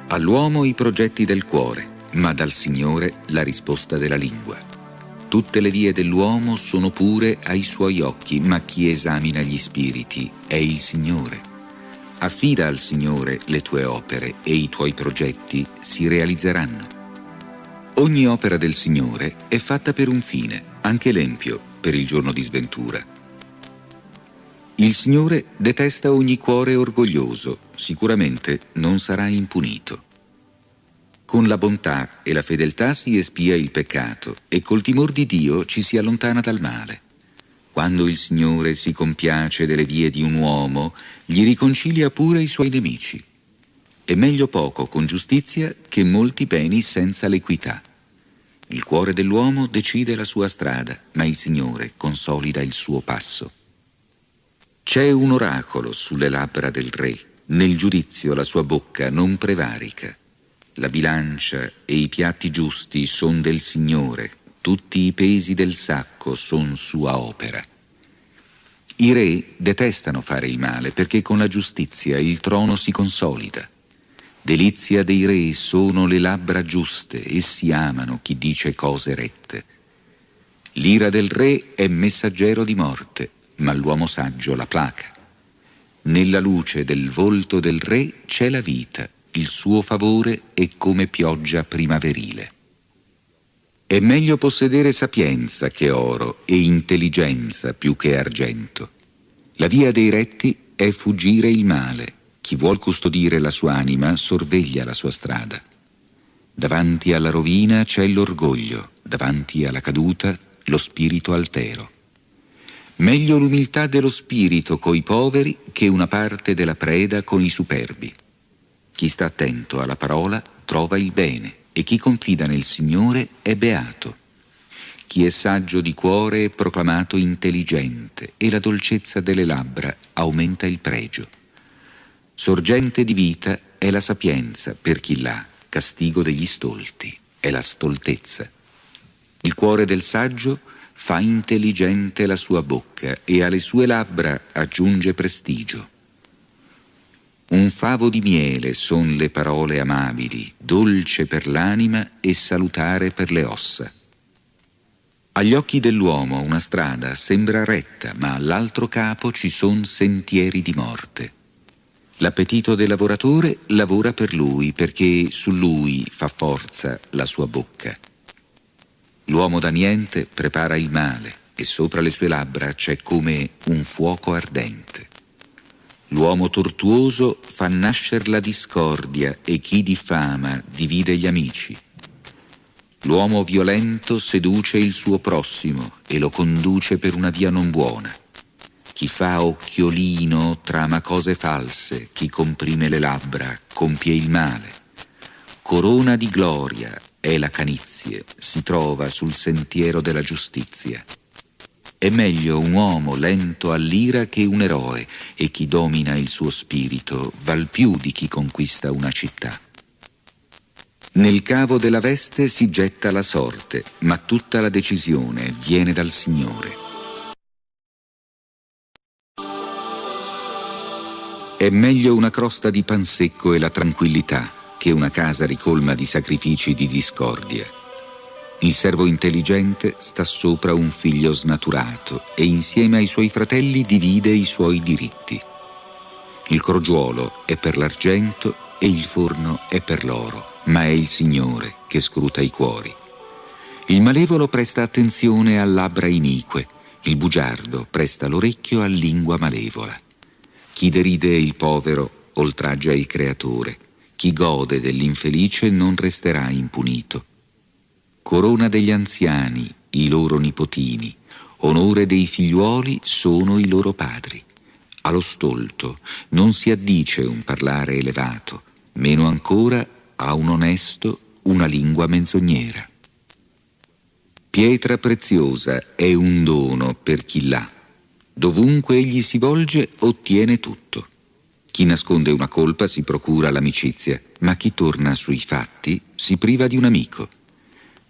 All'uomo i progetti del cuore, ma dal Signore la risposta della lingua. Tutte le vie dell'uomo sono pure ai suoi occhi, ma chi esamina gli spiriti è il Signore. Affida al Signore le tue opere e i tuoi progetti si realizzeranno. Ogni opera del Signore è fatta per un fine, anche l'empio, per il giorno di sventura. Il Signore detesta ogni cuore orgoglioso, sicuramente non sarà impunito. Con la bontà e la fedeltà si espia il peccato e col timor di Dio ci si allontana dal male. Quando il Signore si compiace delle vie di un uomo, gli riconcilia pure i suoi nemici. È meglio poco con giustizia che molti beni senza l'equità. Il cuore dell'uomo decide la sua strada, ma il Signore consolida il suo passo. C'è un oracolo sulle labbra del Re, nel giudizio la sua bocca non prevarica. La bilancia e i piatti giusti sono del Signore, tutti i pesi del sacco son sua opera. I re detestano fare il male perché con la giustizia il trono si consolida. Delizia dei re sono le labbra giuste, essi amano chi dice cose rette. L'ira del re è messaggero di morte, ma l'uomo saggio la placa. Nella luce del volto del re c'è la vita, il suo favore è come pioggia primaverile. È meglio possedere sapienza che oro e intelligenza più che argento. La via dei retti è fuggire il male. Chi vuol custodire la sua anima sorveglia la sua strada. Davanti alla rovina c'è l'orgoglio, davanti alla caduta lo spirito altero. Meglio l'umiltà dello spirito coi poveri che una parte della preda con i superbi. Chi sta attento alla parola trova il bene e chi confida nel Signore è beato. Chi è saggio di cuore è proclamato intelligente e la dolcezza delle labbra aumenta il pregio. Sorgente di vita è la sapienza per chi l'ha, castigo degli stolti è la stoltezza. Il cuore del saggio fa intelligente la sua bocca e alle sue labbra aggiunge prestigio. Un favo di miele son le parole amabili, dolce per l'anima e salutare per le ossa. Agli occhi dell'uomo una strada sembra retta, ma all'altro capo ci son sentieri di morte. L'appetito del lavoratore lavora per lui perché su lui fa forza la sua bocca. L'uomo da niente prepara il male e sopra le sue labbra c'è come un fuoco ardente. L'uomo tortuoso fa nascere la discordia e chi diffama divide gli amici. L'uomo violento seduce il suo prossimo e lo conduce per una via non buona. Chi fa occhiolino trama cose false, chi comprime le labbra compie il male. Corona di gloria è la canizie, si trova sul sentiero della giustizia. È meglio un uomo lento all'ira che un eroe, e chi domina il suo spirito val più di chi conquista una città. Nel cavo della veste si getta la sorte, ma tutta la decisione viene dal Signore. È meglio una crosta di pan secco e la tranquillità che una casa ricolma di sacrifici di discordia. Il servo intelligente sta sopra un figlio snaturato e insieme ai suoi fratelli divide i suoi diritti. Il crogiuolo è per l'argento e il forno è per l'oro, ma è il Signore che scruta i cuori. Il malevolo presta attenzione a labbra inique, il bugiardo presta l'orecchio a lingua malevola. Chi deride il povero oltraggia il Creatore, chi gode dell'infelice non resterà impunito corona degli anziani, i loro nipotini, onore dei figliuoli sono i loro padri. Allo stolto non si addice un parlare elevato, meno ancora a un onesto una lingua menzognera. Pietra preziosa è un dono per chi l'ha. Dovunque egli si volge ottiene tutto. Chi nasconde una colpa si procura l'amicizia, ma chi torna sui fatti si priva di un amico.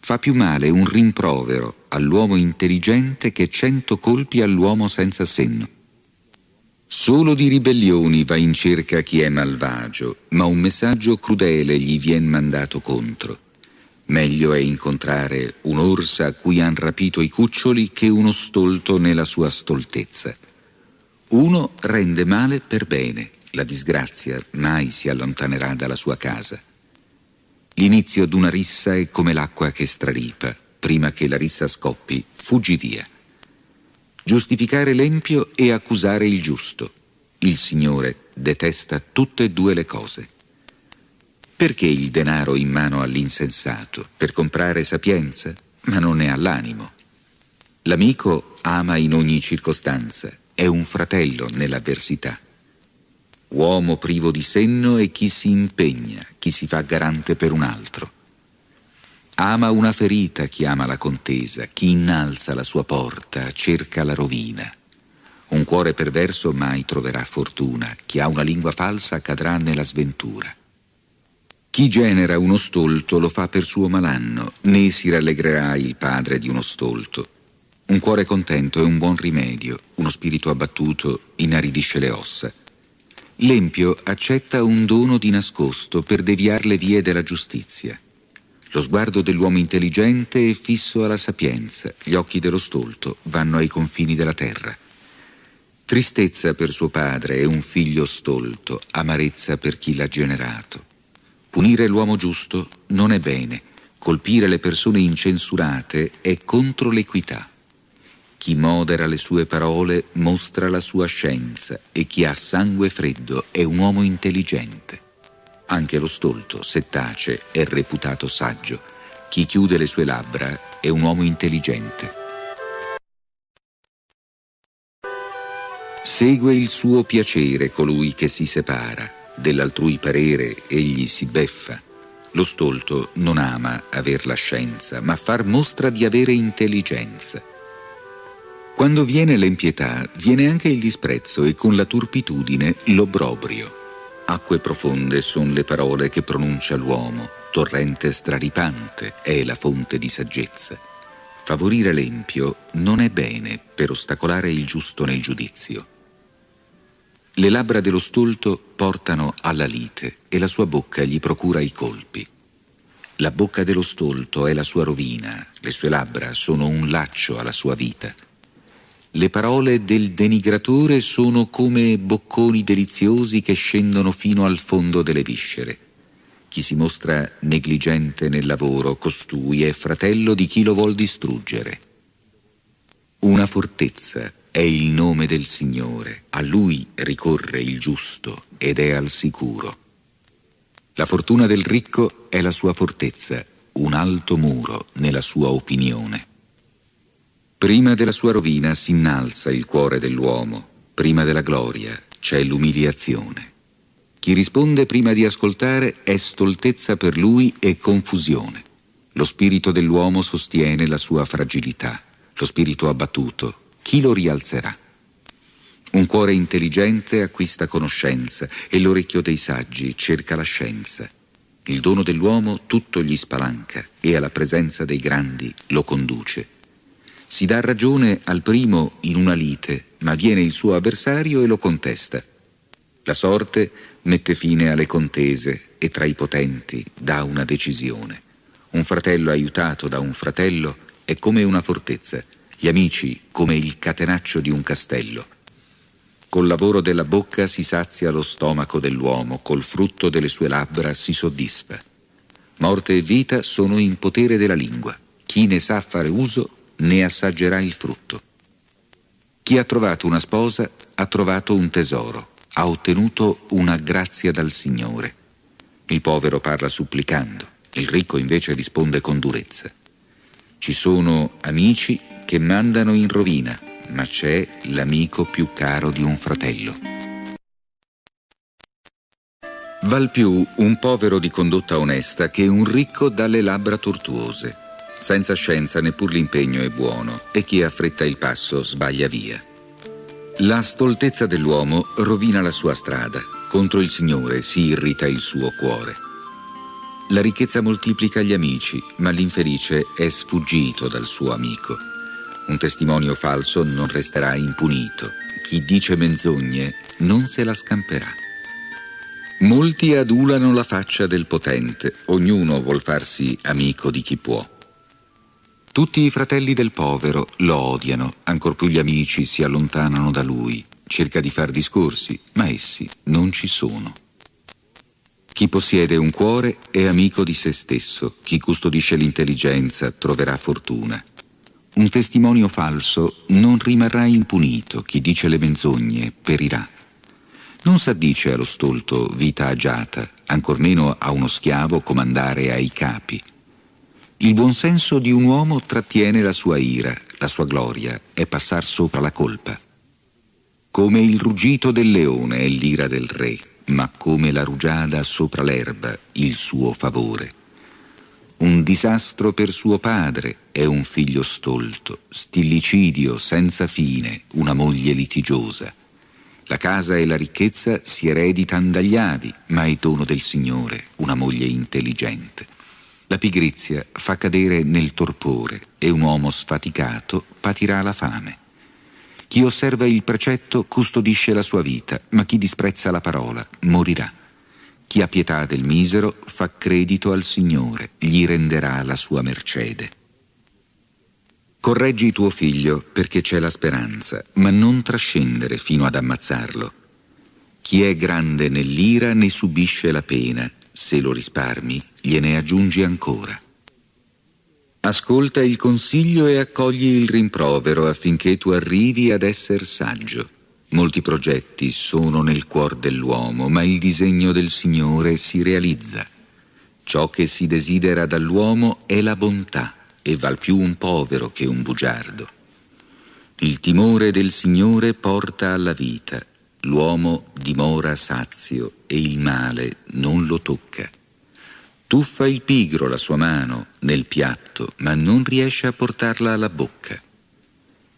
Fa più male un rimprovero all'uomo intelligente che cento colpi all'uomo senza senno. Solo di ribellioni va in cerca chi è malvagio, ma un messaggio crudele gli vien mandato contro. Meglio è incontrare un'orsa a cui han rapito i cuccioli che uno stolto nella sua stoltezza. Uno rende male per bene, la disgrazia mai si allontanerà dalla sua casa. L'inizio d'una rissa è come l'acqua che straripa, prima che la rissa scoppi, fuggi via. Giustificare l'empio e accusare il giusto. Il Signore detesta tutte e due le cose. Perché il denaro in mano all'insensato? Per comprare sapienza? Ma non ne ha l'animo. L'amico ama in ogni circostanza, è un fratello nell'avversità. Uomo privo di senno è chi si impegna, chi si fa garante per un altro. Ama una ferita chi ama la contesa, chi innalza la sua porta, cerca la rovina. Un cuore perverso mai troverà fortuna, chi ha una lingua falsa cadrà nella sventura. Chi genera uno stolto lo fa per suo malanno, né si rallegrerà il padre di uno stolto. Un cuore contento è un buon rimedio, uno spirito abbattuto inaridisce le ossa. L'Empio accetta un dono di nascosto per deviar le vie della giustizia. Lo sguardo dell'uomo intelligente è fisso alla sapienza, gli occhi dello stolto vanno ai confini della terra. Tristezza per suo padre e un figlio stolto, amarezza per chi l'ha generato. Punire l'uomo giusto non è bene, colpire le persone incensurate è contro l'equità. Chi modera le sue parole mostra la sua scienza e chi ha sangue freddo è un uomo intelligente. Anche lo stolto, se tace, è reputato saggio. Chi chiude le sue labbra è un uomo intelligente. Segue il suo piacere colui che si separa, dell'altrui parere egli si beffa. Lo stolto non ama aver la scienza, ma far mostra di avere intelligenza. Quando viene l'empietà, viene anche il disprezzo e con la turpitudine l'obbrobrio. Acque profonde sono le parole che pronuncia l'uomo, torrente straripante è la fonte di saggezza. Favorire l'empio non è bene per ostacolare il giusto nel giudizio. Le labbra dello stolto portano alla lite e la sua bocca gli procura i colpi. La bocca dello stolto è la sua rovina, le sue labbra sono un laccio alla sua vita. Le parole del denigratore sono come bocconi deliziosi che scendono fino al fondo delle viscere. Chi si mostra negligente nel lavoro, costui è fratello di chi lo vuol distruggere. Una fortezza è il nome del Signore, a Lui ricorre il giusto ed è al sicuro. La fortuna del ricco è la sua fortezza, un alto muro nella sua opinione. Prima della sua rovina si innalza il cuore dell'uomo, prima della gloria c'è l'umiliazione. Chi risponde prima di ascoltare è stoltezza per lui e confusione. Lo spirito dell'uomo sostiene la sua fragilità, lo spirito abbattuto, chi lo rialzerà? Un cuore intelligente acquista conoscenza e l'orecchio dei saggi cerca la scienza. Il dono dell'uomo tutto gli spalanca e alla presenza dei grandi lo conduce. Si dà ragione al primo in una lite, ma viene il suo avversario e lo contesta. La sorte mette fine alle contese e tra i potenti dà una decisione. Un fratello aiutato da un fratello è come una fortezza, gli amici come il catenaccio di un castello. Col lavoro della bocca si sazia lo stomaco dell'uomo, col frutto delle sue labbra si soddisfa. Morte e vita sono in potere della lingua. Chi ne sa fare uso ne assaggerà il frutto. Chi ha trovato una sposa ha trovato un tesoro, ha ottenuto una grazia dal Signore. Il povero parla supplicando, il ricco invece risponde con durezza. Ci sono amici che mandano in rovina, ma c'è l'amico più caro di un fratello. Val più un povero di condotta onesta che un ricco dalle labbra tortuose. Senza scienza neppur l'impegno è buono e chi affretta il passo sbaglia via. La stoltezza dell'uomo rovina la sua strada, contro il Signore si irrita il suo cuore. La ricchezza moltiplica gli amici, ma l'infelice è sfuggito dal suo amico. Un testimonio falso non resterà impunito. Chi dice menzogne non se la scamperà. Molti adulano la faccia del potente, ognuno vuol farsi amico di chi può. Tutti i fratelli del povero lo odiano, ancor più gli amici si allontanano da lui. Cerca di far discorsi, ma essi non ci sono. Chi possiede un cuore è amico di se stesso, chi custodisce l'intelligenza troverà fortuna. Un testimonio falso non rimarrà impunito, chi dice le menzogne perirà. Non s'addice allo stolto vita agiata, ancor meno a uno schiavo comandare ai capi. Il buonsenso di un uomo trattiene la sua ira, la sua gloria, è passar sopra la colpa. Come il ruggito del leone è l'ira del re, ma come la rugiada sopra l'erba il suo favore. Un disastro per suo padre è un figlio stolto, stillicidio senza fine, una moglie litigiosa. La casa e la ricchezza si ereditan dagli avi, ma è dono del Signore, una moglie intelligente. La pigrizia fa cadere nel torpore e un uomo sfaticato patirà la fame. Chi osserva il precetto custodisce la sua vita, ma chi disprezza la parola morirà. Chi ha pietà del misero fa credito al Signore, gli renderà la sua mercede. Correggi tuo figlio perché c'è la speranza, ma non trascendere fino ad ammazzarlo. Chi è grande nell'ira ne subisce la pena, se lo risparmi gliene aggiungi ancora. Ascolta il consiglio e accogli il rimprovero affinché tu arrivi ad essere saggio. Molti progetti sono nel cuor dell'uomo, ma il disegno del Signore si realizza. Ciò che si desidera dall'uomo è la bontà e val più un povero che un bugiardo. Il timore del Signore porta alla vita, l'uomo dimora sazio e il male non lo tocca. Tuffa il pigro la sua mano nel piatto, ma non riesce a portarla alla bocca.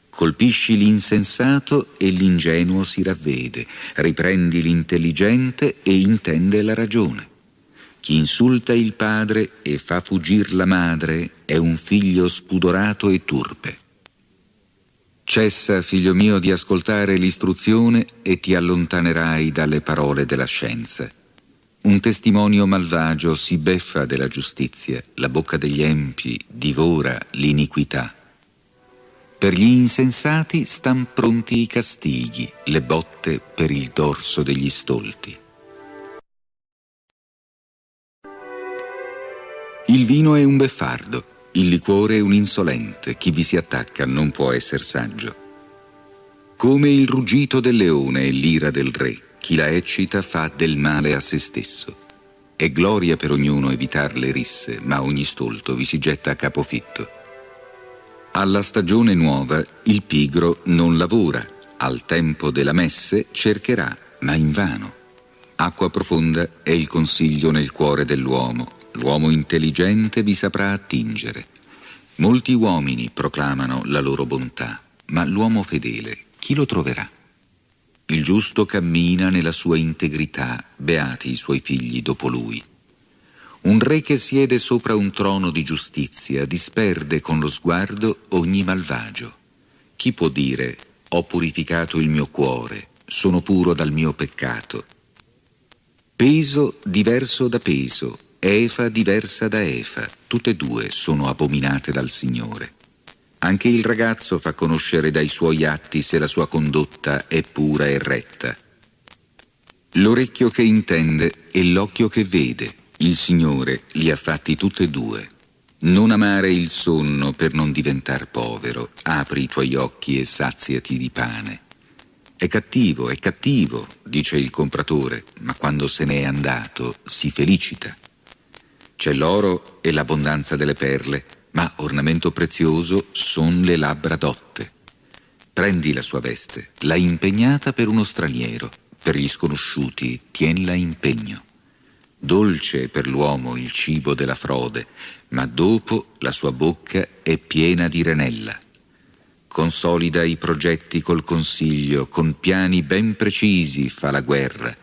Colpisci l'insensato e l'ingenuo si ravvede, riprendi l'intelligente e intende la ragione. Chi insulta il padre e fa fuggir la madre è un figlio spudorato e turpe. Cessa, figlio mio, di ascoltare l'istruzione e ti allontanerai dalle parole della scienza un testimonio malvagio si beffa della giustizia, la bocca degli empi divora l'iniquità. Per gli insensati stan pronti i castighi, le botte per il dorso degli stolti. Il vino è un beffardo, il liquore è un insolente, chi vi si attacca non può essere saggio. Come il ruggito del leone e l'ira del re, chi la eccita fa del male a se stesso. È gloria per ognuno evitar le risse, ma ogni stolto vi si getta a capofitto. Alla stagione nuova il pigro non lavora, al tempo della messe cercherà, ma invano. Acqua profonda è il consiglio nel cuore dell'uomo, l'uomo intelligente vi saprà attingere. Molti uomini proclamano la loro bontà, ma l'uomo fedele chi lo troverà? Il giusto cammina nella sua integrità, beati i suoi figli dopo lui. Un re che siede sopra un trono di giustizia disperde con lo sguardo ogni malvagio. Chi può dire, ho purificato il mio cuore, sono puro dal mio peccato? Peso diverso da peso, Efa diversa da Efa, tutte e due sono abominate dal Signore. Anche il ragazzo fa conoscere dai suoi atti se la sua condotta è pura e retta. L'orecchio che intende e l'occhio che vede, il Signore li ha fatti tutte e due. Non amare il sonno per non diventar povero, apri i tuoi occhi e saziati di pane. È cattivo, è cattivo, dice il compratore, ma quando se n'è andato si felicita. C'è l'oro e l'abbondanza delle perle, ma ornamento prezioso son le labbra dotte. Prendi la sua veste, la impegnata per uno straniero, per gli sconosciuti tienla impegno. Dolce è per l'uomo il cibo della frode, ma dopo la sua bocca è piena di renella. Consolida i progetti col consiglio, con piani ben precisi fa la guerra,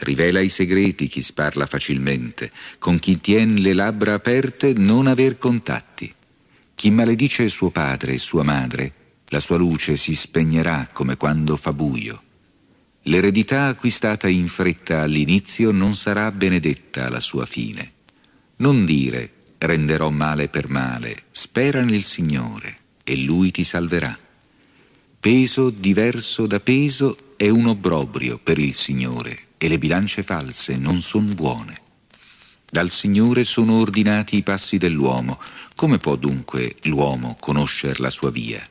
Rivela i segreti chi sparla facilmente, con chi tien le labbra aperte non aver contatti. Chi maledice suo padre e sua madre, la sua luce si spegnerà come quando fa buio. L'eredità acquistata in fretta all'inizio non sarà benedetta alla sua fine. Non dire renderò male per male, spera nel Signore e Lui ti salverà. Peso diverso da peso è un obbrobrio per il Signore e le bilance false non son buone. Dal Signore sono ordinati i passi dell'uomo, come può dunque l'uomo conoscer la sua via?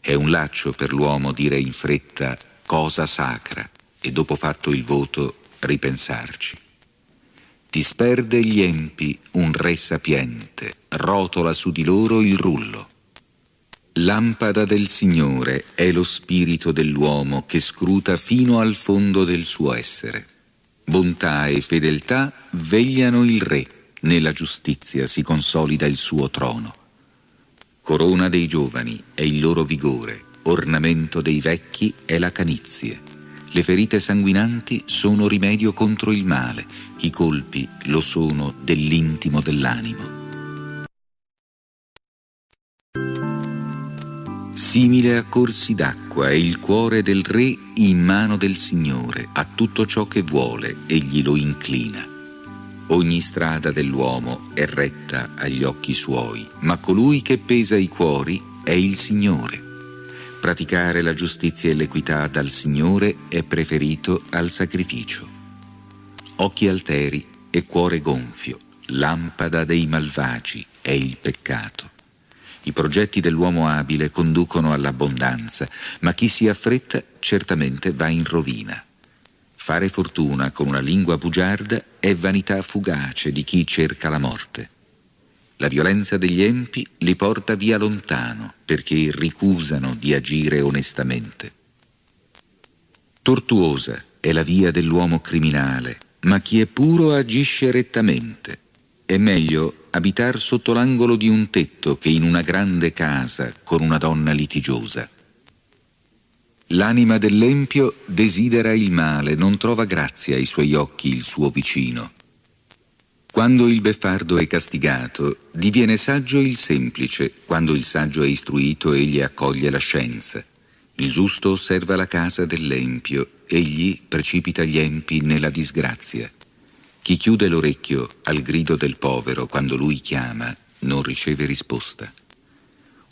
È un laccio per l'uomo dire in fretta cosa sacra e dopo fatto il voto ripensarci. Disperde gli empi un re sapiente, rotola su di loro il rullo. Lampada del Signore è lo spirito dell'uomo che scruta fino al fondo del suo essere. Bontà e fedeltà vegliano il Re, nella giustizia si consolida il suo trono. Corona dei giovani è il loro vigore, ornamento dei vecchi è la canizie. Le ferite sanguinanti sono rimedio contro il male, i colpi lo sono dell'intimo dell'animo. simile a corsi d'acqua, è il cuore del re in mano del Signore, a tutto ciò che vuole egli lo inclina. Ogni strada dell'uomo è retta agli occhi suoi, ma colui che pesa i cuori è il Signore. Praticare la giustizia e l'equità dal Signore è preferito al sacrificio. Occhi alteri e cuore gonfio, lampada dei malvagi è il peccato. I progetti dell'uomo abile conducono all'abbondanza, ma chi si affretta certamente va in rovina. Fare fortuna con una lingua bugiarda è vanità fugace di chi cerca la morte. La violenza degli empi li porta via lontano perché ricusano di agire onestamente. Tortuosa è la via dell'uomo criminale, ma chi è puro agisce rettamente. È meglio abitar sotto l'angolo di un tetto che in una grande casa con una donna litigiosa. L'anima dell'empio desidera il male, non trova grazia ai suoi occhi il suo vicino. Quando il beffardo è castigato, diviene saggio il semplice, quando il saggio è istruito egli accoglie la scienza. Il giusto osserva la casa dell'empio, egli precipita gli empi nella disgrazia. Chi chiude l'orecchio al grido del povero quando lui chiama non riceve risposta.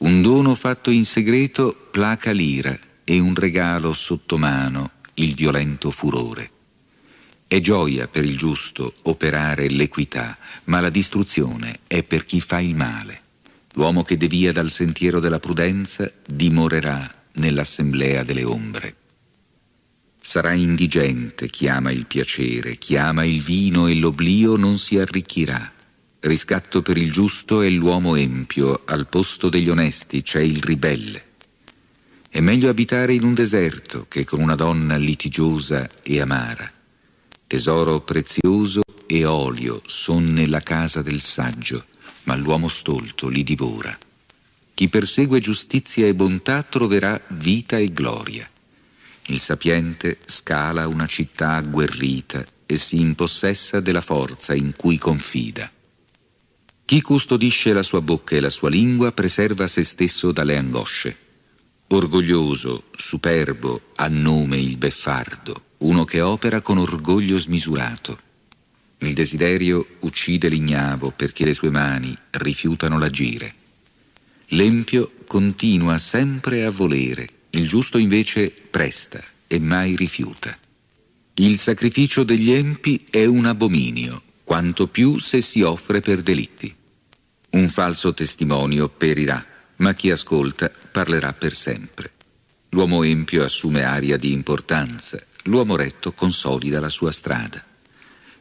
Un dono fatto in segreto placa l'ira e un regalo sotto mano il violento furore. È gioia per il giusto operare l'equità, ma la distruzione è per chi fa il male. L'uomo che devia dal sentiero della prudenza dimorerà nell'assemblea delle ombre. Sarà indigente chi ama il piacere, chi ama il vino e l'oblio non si arricchirà. Riscatto per il giusto è l'uomo empio, al posto degli onesti c'è il ribelle. È meglio abitare in un deserto che con una donna litigiosa e amara. Tesoro prezioso e olio son nella casa del saggio, ma l'uomo stolto li divora. Chi persegue giustizia e bontà troverà vita e gloria. Il sapiente scala una città agguerrita e si impossessa della forza in cui confida. Chi custodisce la sua bocca e la sua lingua preserva se stesso dalle angosce. Orgoglioso, superbo, ha nome il beffardo, uno che opera con orgoglio smisurato. Il desiderio uccide l'ignavo perché le sue mani rifiutano l'agire. L'empio continua sempre a volere il giusto invece presta e mai rifiuta. Il sacrificio degli empi è un abominio, quanto più se si offre per delitti. Un falso testimonio perirà, ma chi ascolta parlerà per sempre. L'uomo empio assume aria di importanza, l'uomo retto consolida la sua strada.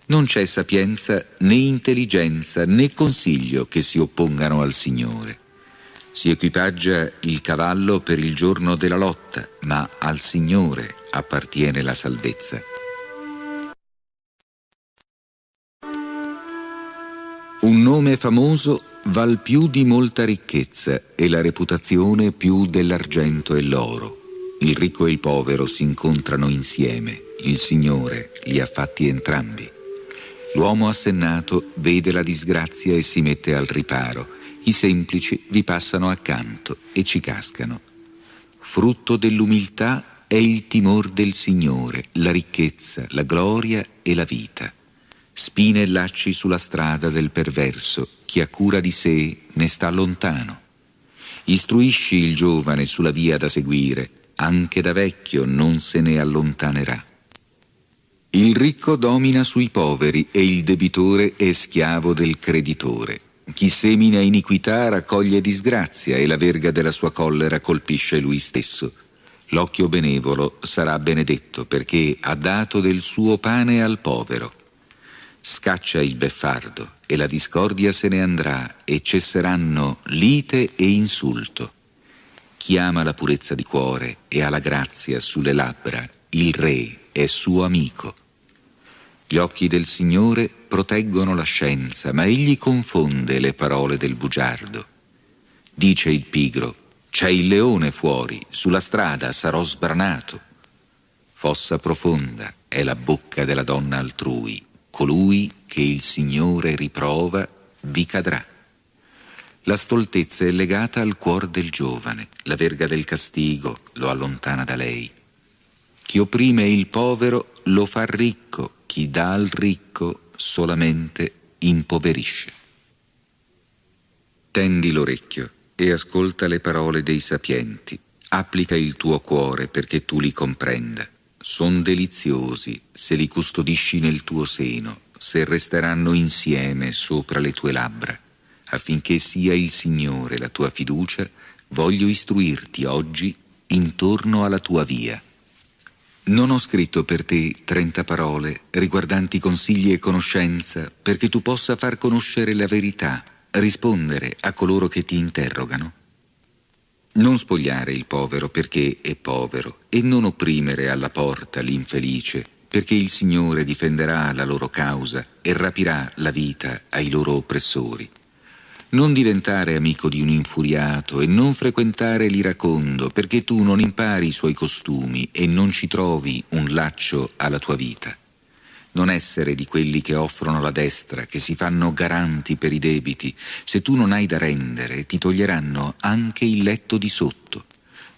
Non c'è sapienza né intelligenza né consiglio che si oppongano al Signore. Si equipaggia il cavallo per il giorno della lotta, ma al Signore appartiene la salvezza. Un nome famoso val più di molta ricchezza e la reputazione più dell'argento e l'oro. Il ricco e il povero si incontrano insieme, il Signore li ha fatti entrambi. L'uomo assennato vede la disgrazia e si mette al riparo i semplici vi passano accanto e ci cascano. Frutto dell'umiltà è il timor del Signore, la ricchezza, la gloria e la vita. Spine e lacci sulla strada del perverso, chi ha cura di sé ne sta lontano. Istruisci il giovane sulla via da seguire, anche da vecchio non se ne allontanerà. Il ricco domina sui poveri e il debitore è schiavo del creditore. Chi semina iniquità raccoglie disgrazia e la verga della sua collera colpisce lui stesso. L'occhio benevolo sarà benedetto perché ha dato del suo pane al povero. Scaccia il beffardo e la discordia se ne andrà e cesseranno lite e insulto. Chi ama la purezza di cuore e ha la grazia sulle labbra, il Re è suo amico. Gli occhi del Signore proteggono la scienza, ma egli confonde le parole del bugiardo. Dice il pigro, c'è il leone fuori, sulla strada sarò sbranato. Fossa profonda è la bocca della donna altrui, colui che il Signore riprova vi cadrà. La stoltezza è legata al cuor del giovane, la verga del castigo lo allontana da lei. Chi opprime il povero lo fa ricco, chi dà al ricco solamente impoverisce. Tendi l'orecchio e ascolta le parole dei sapienti, applica il tuo cuore perché tu li comprenda. Son deliziosi se li custodisci nel tuo seno, se resteranno insieme sopra le tue labbra, affinché sia il Signore la tua fiducia, voglio istruirti oggi intorno alla tua via. Non ho scritto per te 30 parole riguardanti consigli e conoscenza perché tu possa far conoscere la verità, rispondere a coloro che ti interrogano. Non spogliare il povero perché è povero e non opprimere alla porta l'infelice perché il Signore difenderà la loro causa e rapirà la vita ai loro oppressori. Non diventare amico di un infuriato e non frequentare l'iracondo, perché tu non impari i suoi costumi e non ci trovi un laccio alla tua vita. Non essere di quelli che offrono la destra, che si fanno garanti per i debiti. Se tu non hai da rendere, ti toglieranno anche il letto di sotto.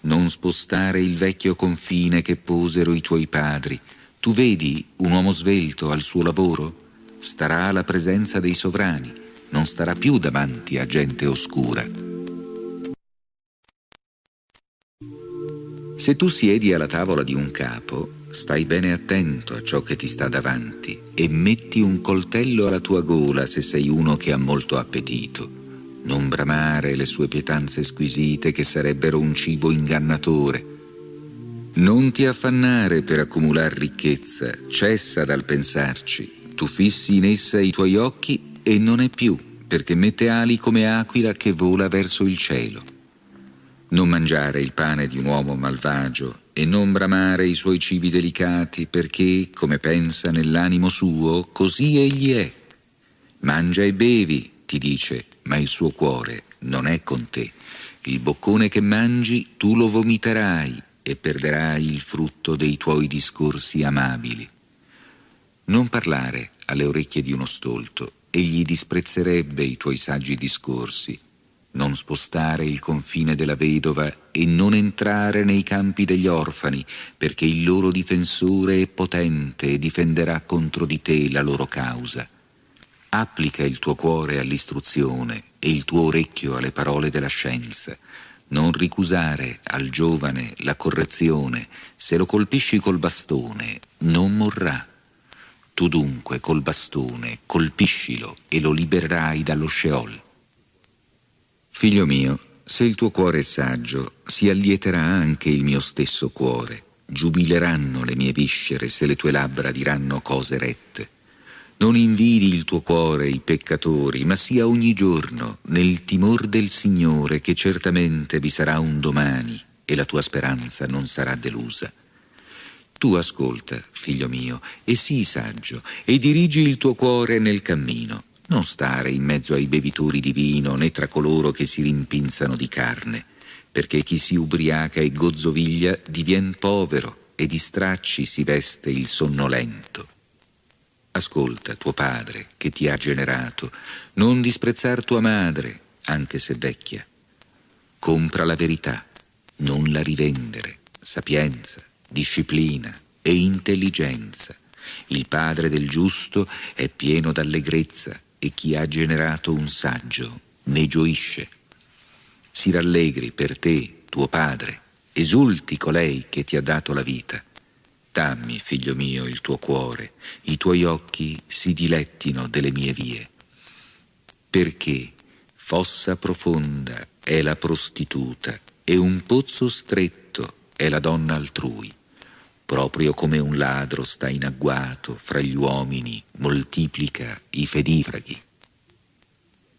Non spostare il vecchio confine che posero i tuoi padri. Tu vedi un uomo svelto al suo lavoro? Starà alla presenza dei sovrani non starà più davanti a gente oscura. Se tu siedi alla tavola di un capo, stai bene attento a ciò che ti sta davanti e metti un coltello alla tua gola se sei uno che ha molto appetito. Non bramare le sue pietanze squisite che sarebbero un cibo ingannatore. Non ti affannare per accumulare ricchezza, cessa dal pensarci. Tu fissi in essa i tuoi occhi e non è più perché mette ali come aquila che vola verso il cielo. Non mangiare il pane di un uomo malvagio e non bramare i suoi cibi delicati perché, come pensa nell'animo suo, così egli è. Mangia e bevi, ti dice, ma il suo cuore non è con te. Il boccone che mangi tu lo vomiterai e perderai il frutto dei tuoi discorsi amabili. Non parlare alle orecchie di uno stolto egli disprezzerebbe i tuoi saggi discorsi. Non spostare il confine della vedova e non entrare nei campi degli orfani, perché il loro difensore è potente e difenderà contro di te la loro causa. Applica il tuo cuore all'istruzione e il tuo orecchio alle parole della scienza. Non ricusare al giovane la correzione, se lo colpisci col bastone non morrà. Tu dunque col bastone colpiscilo e lo libererai dallo Sheol. Figlio mio, se il tuo cuore è saggio, si allieterà anche il mio stesso cuore. Giubileranno le mie viscere se le tue labbra diranno cose rette. Non invidi il tuo cuore i peccatori, ma sia ogni giorno nel timor del Signore che certamente vi sarà un domani e la tua speranza non sarà delusa. Tu ascolta, figlio mio, e sii saggio, e dirigi il tuo cuore nel cammino. Non stare in mezzo ai bevitori di vino, né tra coloro che si rimpinzano di carne, perché chi si ubriaca e gozzoviglia divien povero, e di stracci si veste il sonnolento. Ascolta tuo padre che ti ha generato, non disprezzar tua madre, anche se vecchia. Compra la verità, non la rivendere, sapienza, disciplina e intelligenza. Il padre del giusto è pieno d'allegrezza e chi ha generato un saggio ne gioisce. Si rallegri per te, tuo padre, esulti colei che ti ha dato la vita. Dammi, figlio mio, il tuo cuore, i tuoi occhi si dilettino delle mie vie. Perché fossa profonda è la prostituta e un pozzo stretto è la donna altrui proprio come un ladro sta in agguato fra gli uomini, moltiplica i fedifraghi.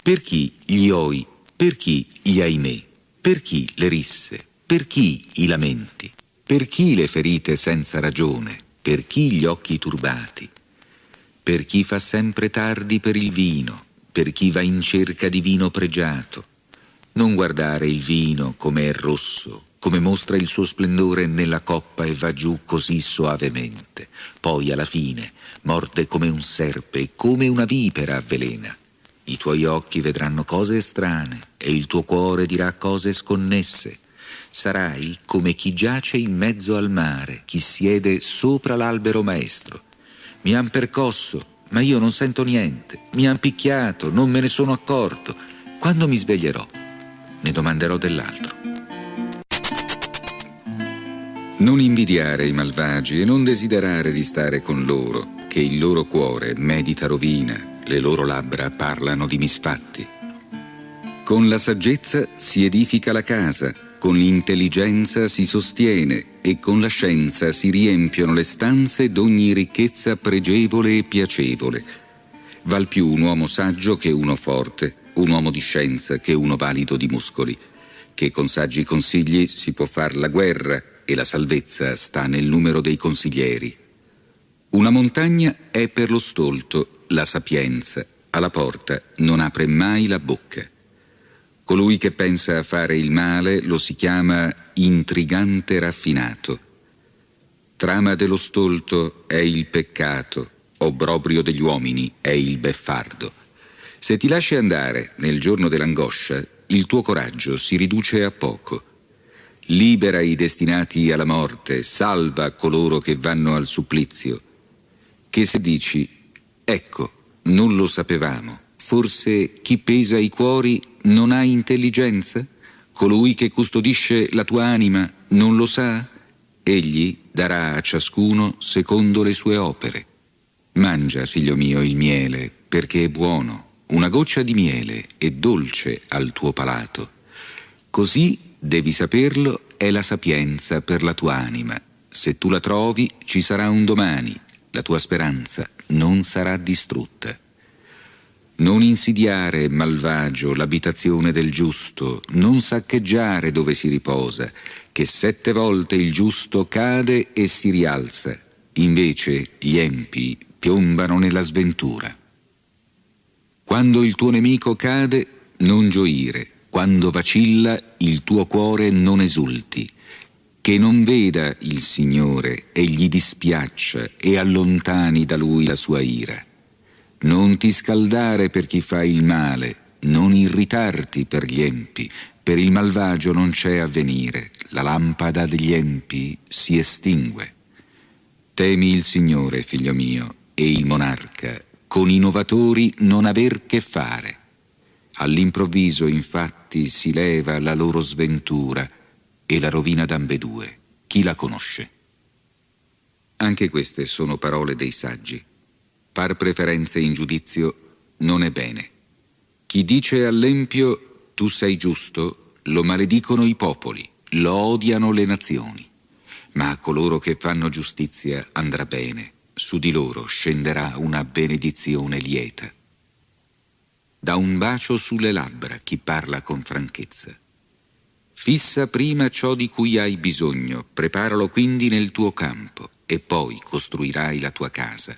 Per chi gli oi, per chi gli ahimè, per chi le risse, per chi i lamenti, per chi le ferite senza ragione, per chi gli occhi turbati, per chi fa sempre tardi per il vino, per chi va in cerca di vino pregiato. Non guardare il vino come è rosso, come mostra il suo splendore nella coppa e va giù così soavemente. Poi alla fine morde come un serpe e come una vipera avvelena. I tuoi occhi vedranno cose strane e il tuo cuore dirà cose sconnesse. Sarai come chi giace in mezzo al mare, chi siede sopra l'albero maestro. Mi han percosso, ma io non sento niente. Mi han picchiato, non me ne sono accorto. Quando mi sveglierò, ne domanderò dell'altro. Non invidiare i malvagi e non desiderare di stare con loro, che il loro cuore medita rovina, le loro labbra parlano di misfatti. Con la saggezza si edifica la casa, con l'intelligenza si sostiene e con la scienza si riempiono le stanze d'ogni ricchezza pregevole e piacevole. Val più un uomo saggio che uno forte, un uomo di scienza che uno valido di muscoli, che con saggi consigli si può far la guerra e la salvezza sta nel numero dei consiglieri. Una montagna è per lo stolto la sapienza, alla porta non apre mai la bocca. Colui che pensa a fare il male lo si chiama intrigante raffinato. Trama dello stolto è il peccato, obbrobrio degli uomini è il beffardo. Se ti lasci andare nel giorno dell'angoscia, il tuo coraggio si riduce a poco libera i destinati alla morte, salva coloro che vanno al supplizio. Che se dici, ecco, non lo sapevamo, forse chi pesa i cuori non ha intelligenza? Colui che custodisce la tua anima non lo sa? Egli darà a ciascuno secondo le sue opere. Mangia, figlio mio, il miele, perché è buono, una goccia di miele è dolce al tuo palato. Così devi saperlo, è la sapienza per la tua anima. Se tu la trovi, ci sarà un domani, la tua speranza non sarà distrutta. Non insidiare, malvagio, l'abitazione del giusto, non saccheggiare dove si riposa, che sette volte il giusto cade e si rialza, invece gli empi piombano nella sventura. Quando il tuo nemico cade, non gioire, quando vacilla il tuo cuore non esulti, che non veda il Signore e gli dispiaccia e allontani da lui la sua ira. Non ti scaldare per chi fa il male, non irritarti per gli empi, per il malvagio non c'è avvenire, la lampada degli empi si estingue. Temi il Signore, figlio mio, e il monarca, con i novatori non aver che fare. All'improvviso, infatti, tratti si leva la loro sventura e la rovina d'ambedue. Chi la conosce? Anche queste sono parole dei saggi. Far preferenze in giudizio non è bene. Chi dice all'empio tu sei giusto, lo maledicono i popoli, lo odiano le nazioni. Ma a coloro che fanno giustizia andrà bene, su di loro scenderà una benedizione lieta da un bacio sulle labbra chi parla con franchezza. Fissa prima ciò di cui hai bisogno, preparalo quindi nel tuo campo e poi costruirai la tua casa.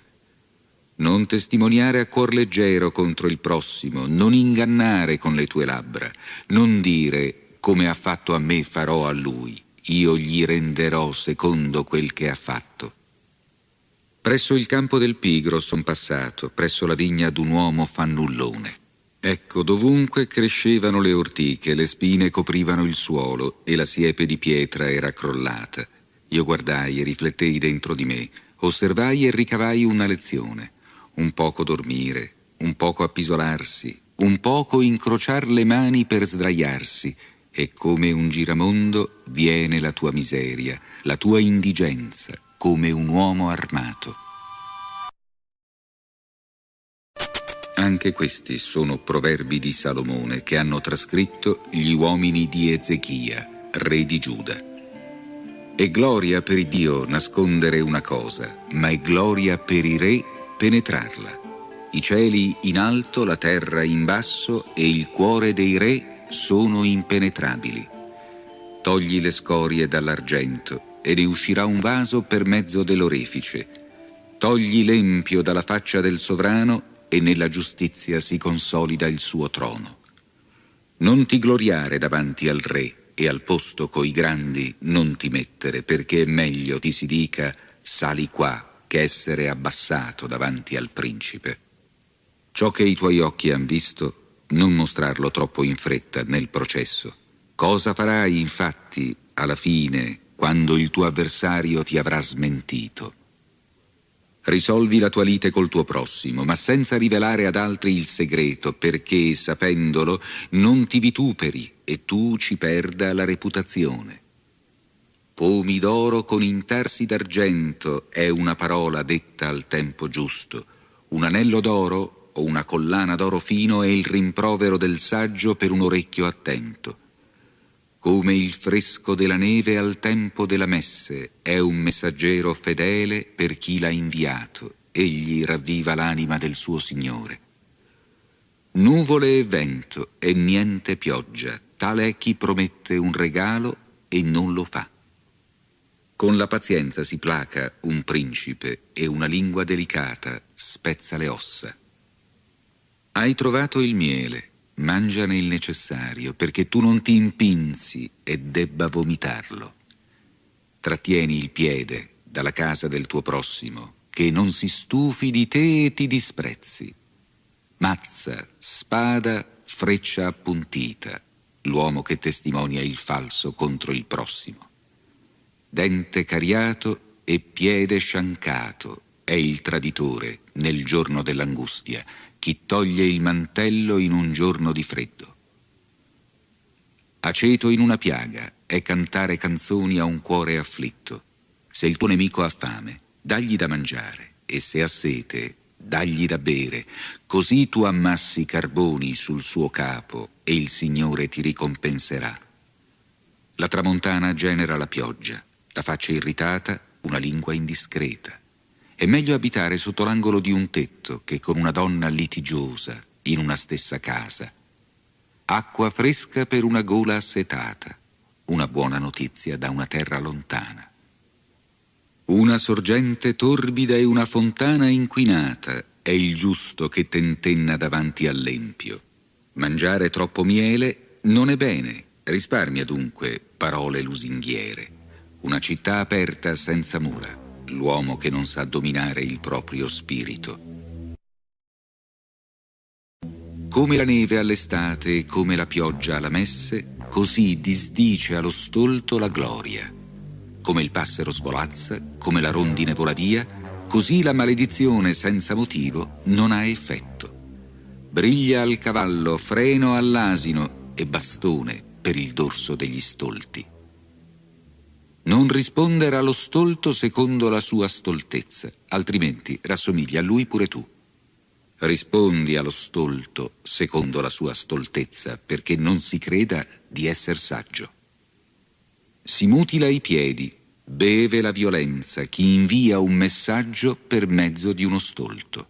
Non testimoniare a cuor leggero contro il prossimo, non ingannare con le tue labbra, non dire come ha fatto a me farò a lui, io gli renderò secondo quel che ha fatto. Presso il campo del pigro son passato, presso la vigna d'un uomo fannullone. Ecco, dovunque crescevano le ortiche, le spine coprivano il suolo e la siepe di pietra era crollata. Io guardai e riflettei dentro di me, osservai e ricavai una lezione. Un poco dormire, un poco appisolarsi, un poco incrociar le mani per sdraiarsi, e come un giramondo viene la tua miseria, la tua indigenza, come un uomo armato. Anche questi sono proverbi di Salomone che hanno trascritto gli uomini di Ezechia, re di Giuda. È gloria per Dio nascondere una cosa, ma è gloria per i re penetrarla. I cieli in alto, la terra in basso e il cuore dei re sono impenetrabili. Togli le scorie dall'argento e ne uscirà un vaso per mezzo dell'orefice. Togli l'empio dalla faccia del sovrano e nella giustizia si consolida il suo trono. Non ti gloriare davanti al Re e al posto coi grandi non ti mettere, perché è meglio ti si dica sali qua che essere abbassato davanti al principe. Ciò che i tuoi occhi han visto, non mostrarlo troppo in fretta nel processo. Cosa farai infatti alla fine quando il tuo avversario ti avrà smentito? Risolvi la tua lite col tuo prossimo, ma senza rivelare ad altri il segreto, perché, sapendolo, non ti vituperi e tu ci perda la reputazione. Pomidoro con intarsi d'argento è una parola detta al tempo giusto. Un anello d'oro o una collana d'oro fino è il rimprovero del saggio per un orecchio attento come il fresco della neve al tempo della messe, è un messaggero fedele per chi l'ha inviato, egli ravviva l'anima del suo Signore. Nuvole e vento e niente pioggia, tale è chi promette un regalo e non lo fa. Con la pazienza si placa un principe e una lingua delicata spezza le ossa. Hai trovato il miele, mangiane il necessario perché tu non ti impinzi e debba vomitarlo. Trattieni il piede dalla casa del tuo prossimo, che non si stufi di te e ti disprezzi. Mazza, spada, freccia appuntita, l'uomo che testimonia il falso contro il prossimo. Dente cariato e piede sciancato è il traditore nel giorno dell'angustia chi toglie il mantello in un giorno di freddo. Aceto in una piaga è cantare canzoni a un cuore afflitto. Se il tuo nemico ha fame, dagli da mangiare, e se ha sete, dagli da bere, così tu ammassi carboni sul suo capo e il Signore ti ricompenserà. La tramontana genera la pioggia, la faccia irritata, una lingua indiscreta. È meglio abitare sotto l'angolo di un tetto che con una donna litigiosa in una stessa casa. Acqua fresca per una gola assetata, una buona notizia da una terra lontana. Una sorgente torbida e una fontana inquinata è il giusto che tentenna davanti all'empio. Mangiare troppo miele non è bene, risparmia dunque parole lusinghiere. Una città aperta senza mura l'uomo che non sa dominare il proprio spirito. Come la neve all'estate e come la pioggia alla messe, così disdice allo stolto la gloria. Come il passero svolazza, come la rondine vola via, così la maledizione senza motivo non ha effetto. Briglia al cavallo, freno all'asino e bastone per il dorso degli stolti. Non rispondere allo stolto secondo la sua stoltezza, altrimenti rassomigli a lui pure tu. Rispondi allo stolto secondo la sua stoltezza, perché non si creda di essere saggio. Si mutila i piedi, beve la violenza chi invia un messaggio per mezzo di uno stolto.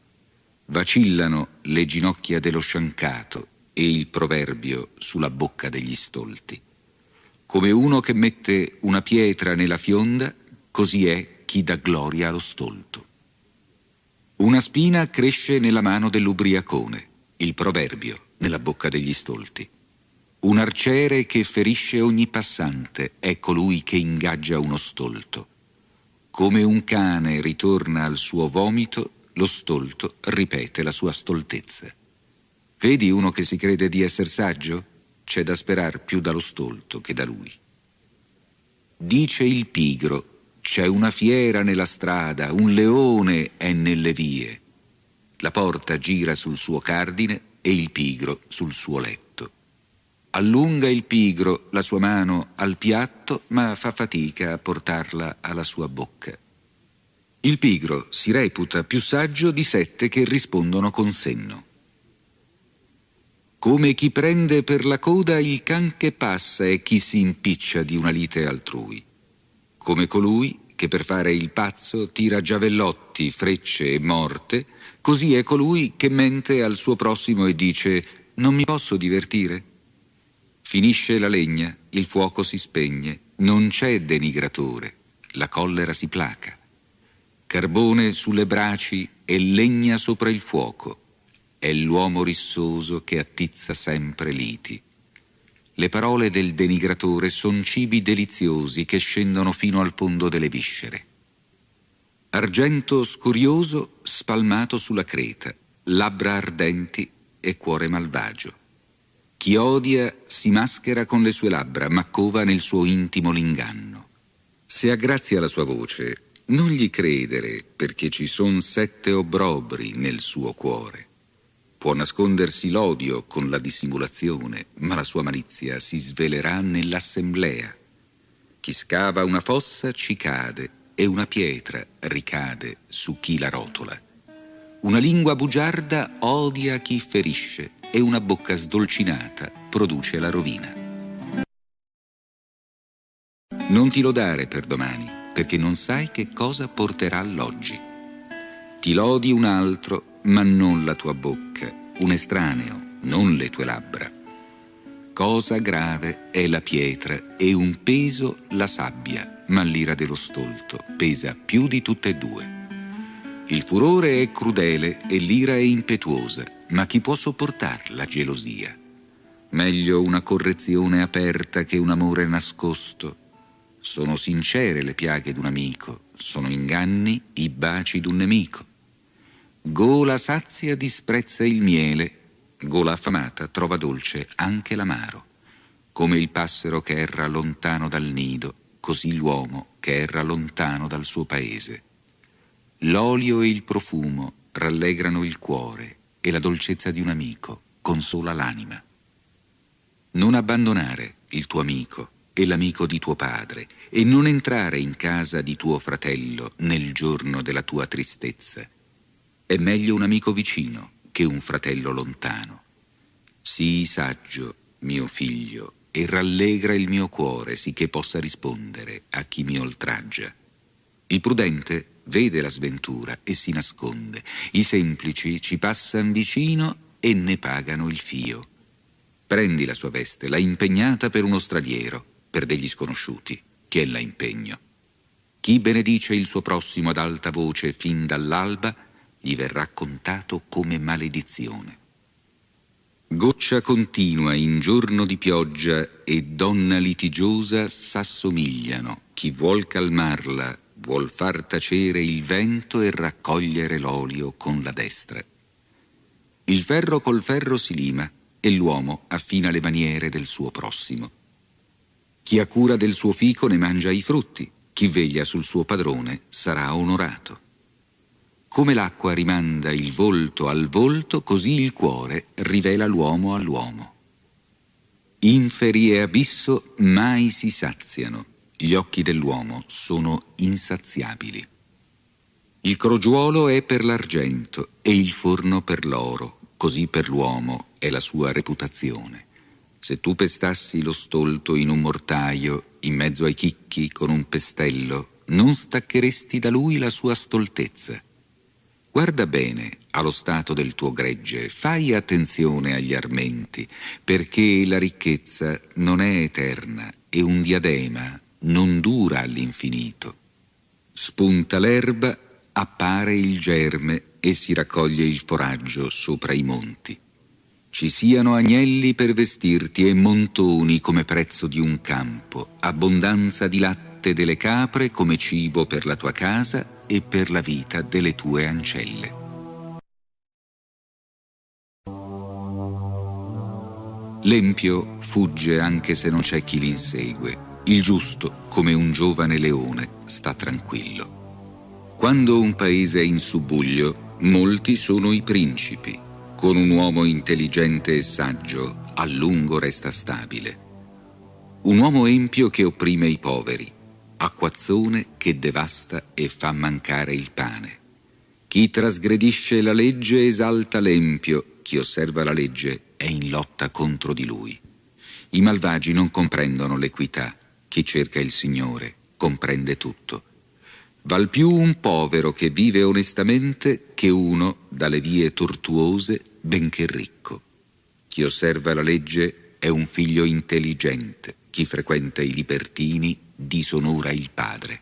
Vacillano le ginocchia dello sciancato e il proverbio sulla bocca degli stolti. Come uno che mette una pietra nella fionda, così è chi dà gloria allo stolto. Una spina cresce nella mano dell'ubriacone, il proverbio, nella bocca degli stolti. Un arciere che ferisce ogni passante è colui che ingaggia uno stolto. Come un cane ritorna al suo vomito, lo stolto ripete la sua stoltezza. Vedi uno che si crede di essere saggio? c'è da sperar più dallo stolto che da lui. Dice il pigro, c'è una fiera nella strada, un leone è nelle vie. La porta gira sul suo cardine e il pigro sul suo letto. Allunga il pigro la sua mano al piatto, ma fa fatica a portarla alla sua bocca. Il pigro si reputa più saggio di sette che rispondono con senno come chi prende per la coda il can che passa e chi si impiccia di una lite altrui, come colui che per fare il pazzo tira giavellotti, frecce e morte, così è colui che mente al suo prossimo e dice non mi posso divertire. Finisce la legna, il fuoco si spegne, non c'è denigratore, la collera si placa. Carbone sulle braci e legna sopra il fuoco è l'uomo rissoso che attizza sempre liti. Le parole del denigratore sono cibi deliziosi che scendono fino al fondo delle viscere. Argento scurioso spalmato sulla creta, labbra ardenti e cuore malvagio. Chi odia si maschera con le sue labbra, ma cova nel suo intimo l'inganno. Se aggrazia la sua voce, non gli credere perché ci son sette obrobri nel suo cuore. Può nascondersi l'odio con la dissimulazione, ma la sua malizia si svelerà nell'assemblea. Chi scava una fossa ci cade e una pietra ricade su chi la rotola. Una lingua bugiarda odia chi ferisce e una bocca sdolcinata produce la rovina. Non ti lodare per domani, perché non sai che cosa porterà l'oggi. Ti lodi un altro, ma non la tua bocca un estraneo, non le tue labbra. Cosa grave è la pietra e un peso la sabbia, ma l'ira dello stolto pesa più di tutte e due. Il furore è crudele e l'ira è impetuosa, ma chi può sopportar la gelosia? Meglio una correzione aperta che un amore nascosto. Sono sincere le piaghe d'un amico, sono inganni i baci d'un nemico. Gola sazia disprezza il miele, gola affamata trova dolce anche l'amaro. Come il passero che erra lontano dal nido, così l'uomo che erra lontano dal suo paese. L'olio e il profumo rallegrano il cuore e la dolcezza di un amico consola l'anima. Non abbandonare il tuo amico e l'amico di tuo padre e non entrare in casa di tuo fratello nel giorno della tua tristezza è meglio un amico vicino che un fratello lontano. Sii saggio, mio figlio, e rallegra il mio cuore sicché possa rispondere a chi mi oltraggia. Il prudente vede la sventura e si nasconde. I semplici ci passan vicino e ne pagano il fio. Prendi la sua veste, l'ha impegnata per uno straniero, per degli sconosciuti, che è la impegno. Chi benedice il suo prossimo ad alta voce fin dall'alba, gli verrà contato come maledizione. Goccia continua in giorno di pioggia e donna litigiosa s'assomigliano. Chi vuol calmarla vuol far tacere il vento e raccogliere l'olio con la destra. Il ferro col ferro si lima e l'uomo affina le maniere del suo prossimo. Chi ha cura del suo fico ne mangia i frutti, chi veglia sul suo padrone sarà onorato. Come l'acqua rimanda il volto al volto, così il cuore rivela l'uomo all'uomo. Inferi e abisso mai si saziano, gli occhi dell'uomo sono insaziabili. Il crogiuolo è per l'argento e il forno per l'oro, così per l'uomo è la sua reputazione. Se tu pestassi lo stolto in un mortaio, in mezzo ai chicchi con un pestello, non staccheresti da lui la sua stoltezza Guarda bene allo stato del tuo gregge, fai attenzione agli armenti, perché la ricchezza non è eterna e un diadema non dura all'infinito. Spunta l'erba, appare il germe e si raccoglie il foraggio sopra i monti. Ci siano agnelli per vestirti e montoni come prezzo di un campo, abbondanza di latte delle capre come cibo per la tua casa e per la vita delle tue ancelle. L'empio fugge anche se non c'è chi li insegue. Il giusto, come un giovane leone, sta tranquillo. Quando un paese è in subbuglio, molti sono i principi. Con un uomo intelligente e saggio, a lungo resta stabile. Un uomo empio che opprime i poveri, acquazzone che devasta e fa mancare il pane. Chi trasgredisce la legge esalta l'empio, chi osserva la legge è in lotta contro di lui. I malvagi non comprendono l'equità, chi cerca il Signore comprende tutto. Val più un povero che vive onestamente che uno dalle vie tortuose benché ricco. Chi osserva la legge è un figlio intelligente, chi frequenta i libertini disonora il padre.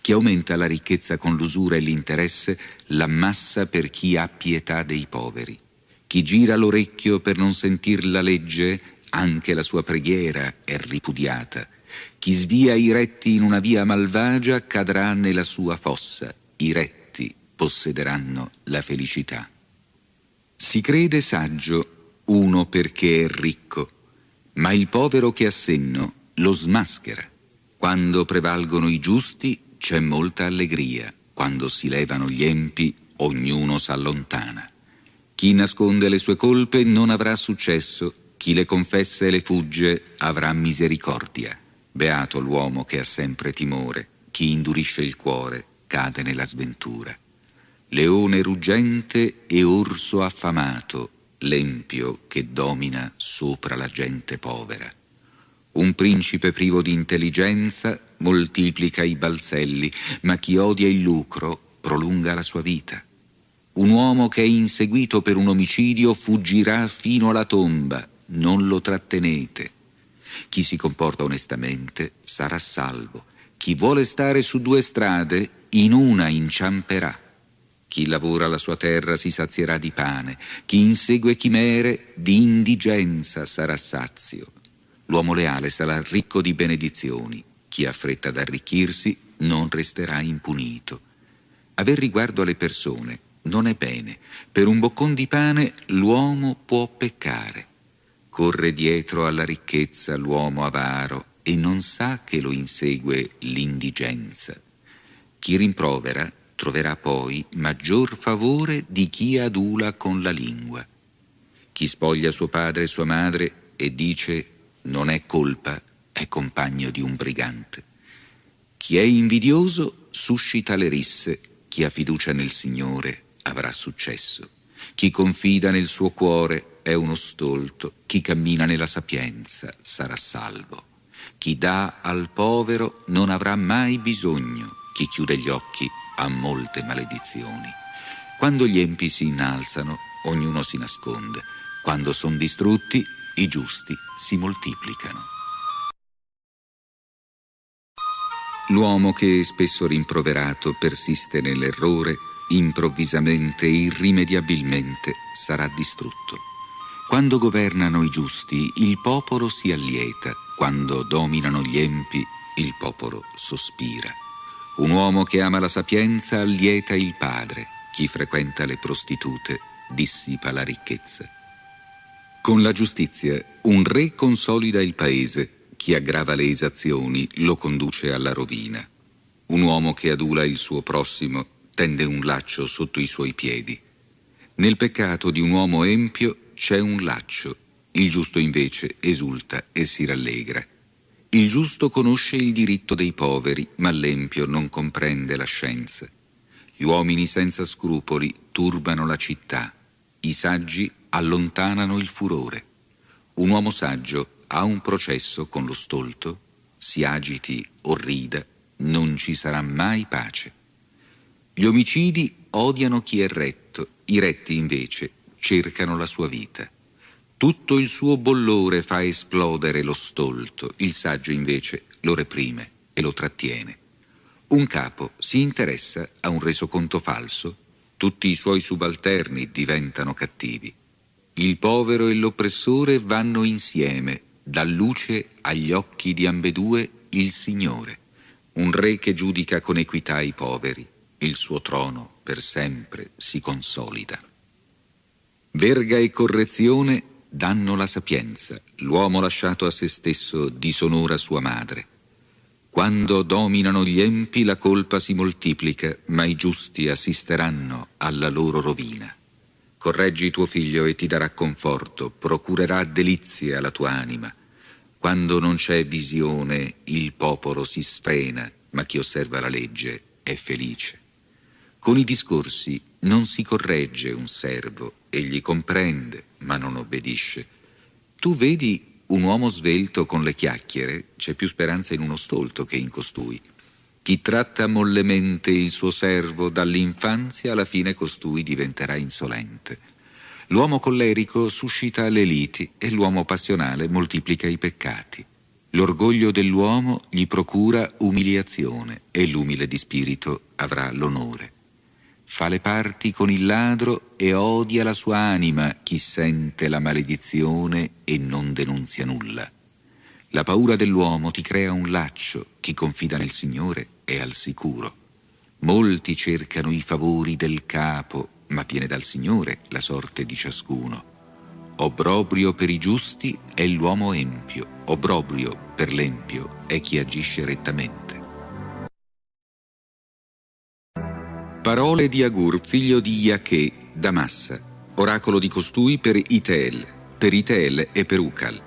Chi aumenta la ricchezza con l'usura e l'interesse l'ammassa per chi ha pietà dei poveri. Chi gira l'orecchio per non sentir la legge, anche la sua preghiera è ripudiata. Chi svia i retti in una via malvagia cadrà nella sua fossa. I retti possederanno la felicità. Si crede saggio uno perché è ricco, ma il povero che ha senno lo smaschera. Quando prevalgono i giusti c'è molta allegria, quando si levano gli empi ognuno s'allontana. Chi nasconde le sue colpe non avrà successo, chi le confessa e le fugge avrà misericordia. Beato l'uomo che ha sempre timore, chi indurisce il cuore cade nella sventura. Leone ruggente e orso affamato, l'empio che domina sopra la gente povera. Un principe privo di intelligenza moltiplica i balzelli, ma chi odia il lucro prolunga la sua vita. Un uomo che è inseguito per un omicidio fuggirà fino alla tomba, non lo trattenete. Chi si comporta onestamente sarà salvo. Chi vuole stare su due strade, in una inciamperà. Chi lavora la sua terra si sazierà di pane, chi insegue chimere di indigenza sarà sazio. L'uomo leale sarà ricco di benedizioni, chi ha fretta ad arricchirsi non resterà impunito. Aver riguardo alle persone non è bene, per un boccon di pane l'uomo può peccare. Corre dietro alla ricchezza l'uomo avaro e non sa che lo insegue l'indigenza. Chi rimprovera troverà poi maggior favore di chi adula con la lingua. Chi spoglia suo padre e sua madre e dice non è colpa, è compagno di un brigante. Chi è invidioso suscita le risse, chi ha fiducia nel Signore avrà successo. Chi confida nel suo cuore è uno stolto, chi cammina nella sapienza sarà salvo. Chi dà al povero non avrà mai bisogno, chi chiude gli occhi ha molte maledizioni. Quando gli empi si innalzano, ognuno si nasconde. Quando sono distrutti, i giusti si moltiplicano. L'uomo che spesso rimproverato persiste nell'errore, improvvisamente e irrimediabilmente sarà distrutto. Quando governano i giusti, il popolo si allieta, quando dominano gli empi, il popolo sospira. Un uomo che ama la sapienza allieta il padre, chi frequenta le prostitute dissipa la ricchezza. Con la giustizia un re consolida il paese, chi aggrava le esazioni lo conduce alla rovina. Un uomo che adula il suo prossimo tende un laccio sotto i suoi piedi. Nel peccato di un uomo empio c'è un laccio, il giusto invece esulta e si rallegra. Il giusto conosce il diritto dei poveri, ma l'empio non comprende la scienza. Gli uomini senza scrupoli turbano la città i saggi allontanano il furore. Un uomo saggio ha un processo con lo stolto, si agiti o rida, non ci sarà mai pace. Gli omicidi odiano chi è retto, i retti invece cercano la sua vita. Tutto il suo bollore fa esplodere lo stolto, il saggio invece lo reprime e lo trattiene. Un capo si interessa a un resoconto falso tutti i suoi subalterni diventano cattivi. Il povero e l'oppressore vanno insieme, dà luce agli occhi di ambedue il Signore, un re che giudica con equità i poveri, il suo trono per sempre si consolida. Verga e correzione danno la sapienza, l'uomo lasciato a se stesso disonora sua madre. Quando dominano gli empi la colpa si moltiplica, ma i giusti assisteranno alla loro rovina. Correggi tuo figlio e ti darà conforto, procurerà delizie alla tua anima. Quando non c'è visione il popolo si sfrena, ma chi osserva la legge è felice. Con i discorsi non si corregge un servo, egli comprende, ma non obbedisce. Tu vedi un uomo svelto con le chiacchiere c'è più speranza in uno stolto che in costui. Chi tratta mollemente il suo servo dall'infanzia alla fine costui diventerà insolente. L'uomo collerico suscita le liti e l'uomo passionale moltiplica i peccati. L'orgoglio dell'uomo gli procura umiliazione e l'umile di spirito avrà l'onore fa le parti con il ladro e odia la sua anima chi sente la maledizione e non denunzia nulla. La paura dell'uomo ti crea un laccio, chi confida nel Signore è al sicuro. Molti cercano i favori del capo, ma viene dal Signore la sorte di ciascuno. Obrobrio per i giusti è l'uomo empio, obrobrio per l'empio è chi agisce rettamente. Parole di Agur, figlio di Iache, da Massa, oracolo di costui per Itel, per Itel e per Ucal.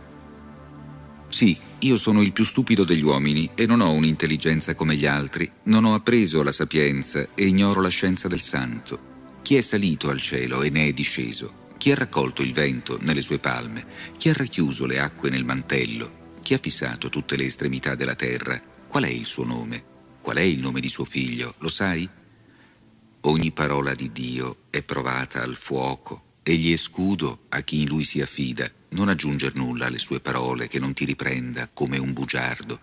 Sì, io sono il più stupido degli uomini e non ho un'intelligenza come gli altri, non ho appreso la sapienza e ignoro la scienza del santo. Chi è salito al cielo e ne è disceso? Chi ha raccolto il vento nelle sue palme? Chi ha racchiuso le acque nel mantello? Chi ha fissato tutte le estremità della terra? Qual è il suo nome? Qual è il nome di suo figlio? Lo sai? Ogni parola di Dio è provata al fuoco. Egli è scudo a chi in lui si affida. Non aggiunger nulla alle sue parole che non ti riprenda come un bugiardo.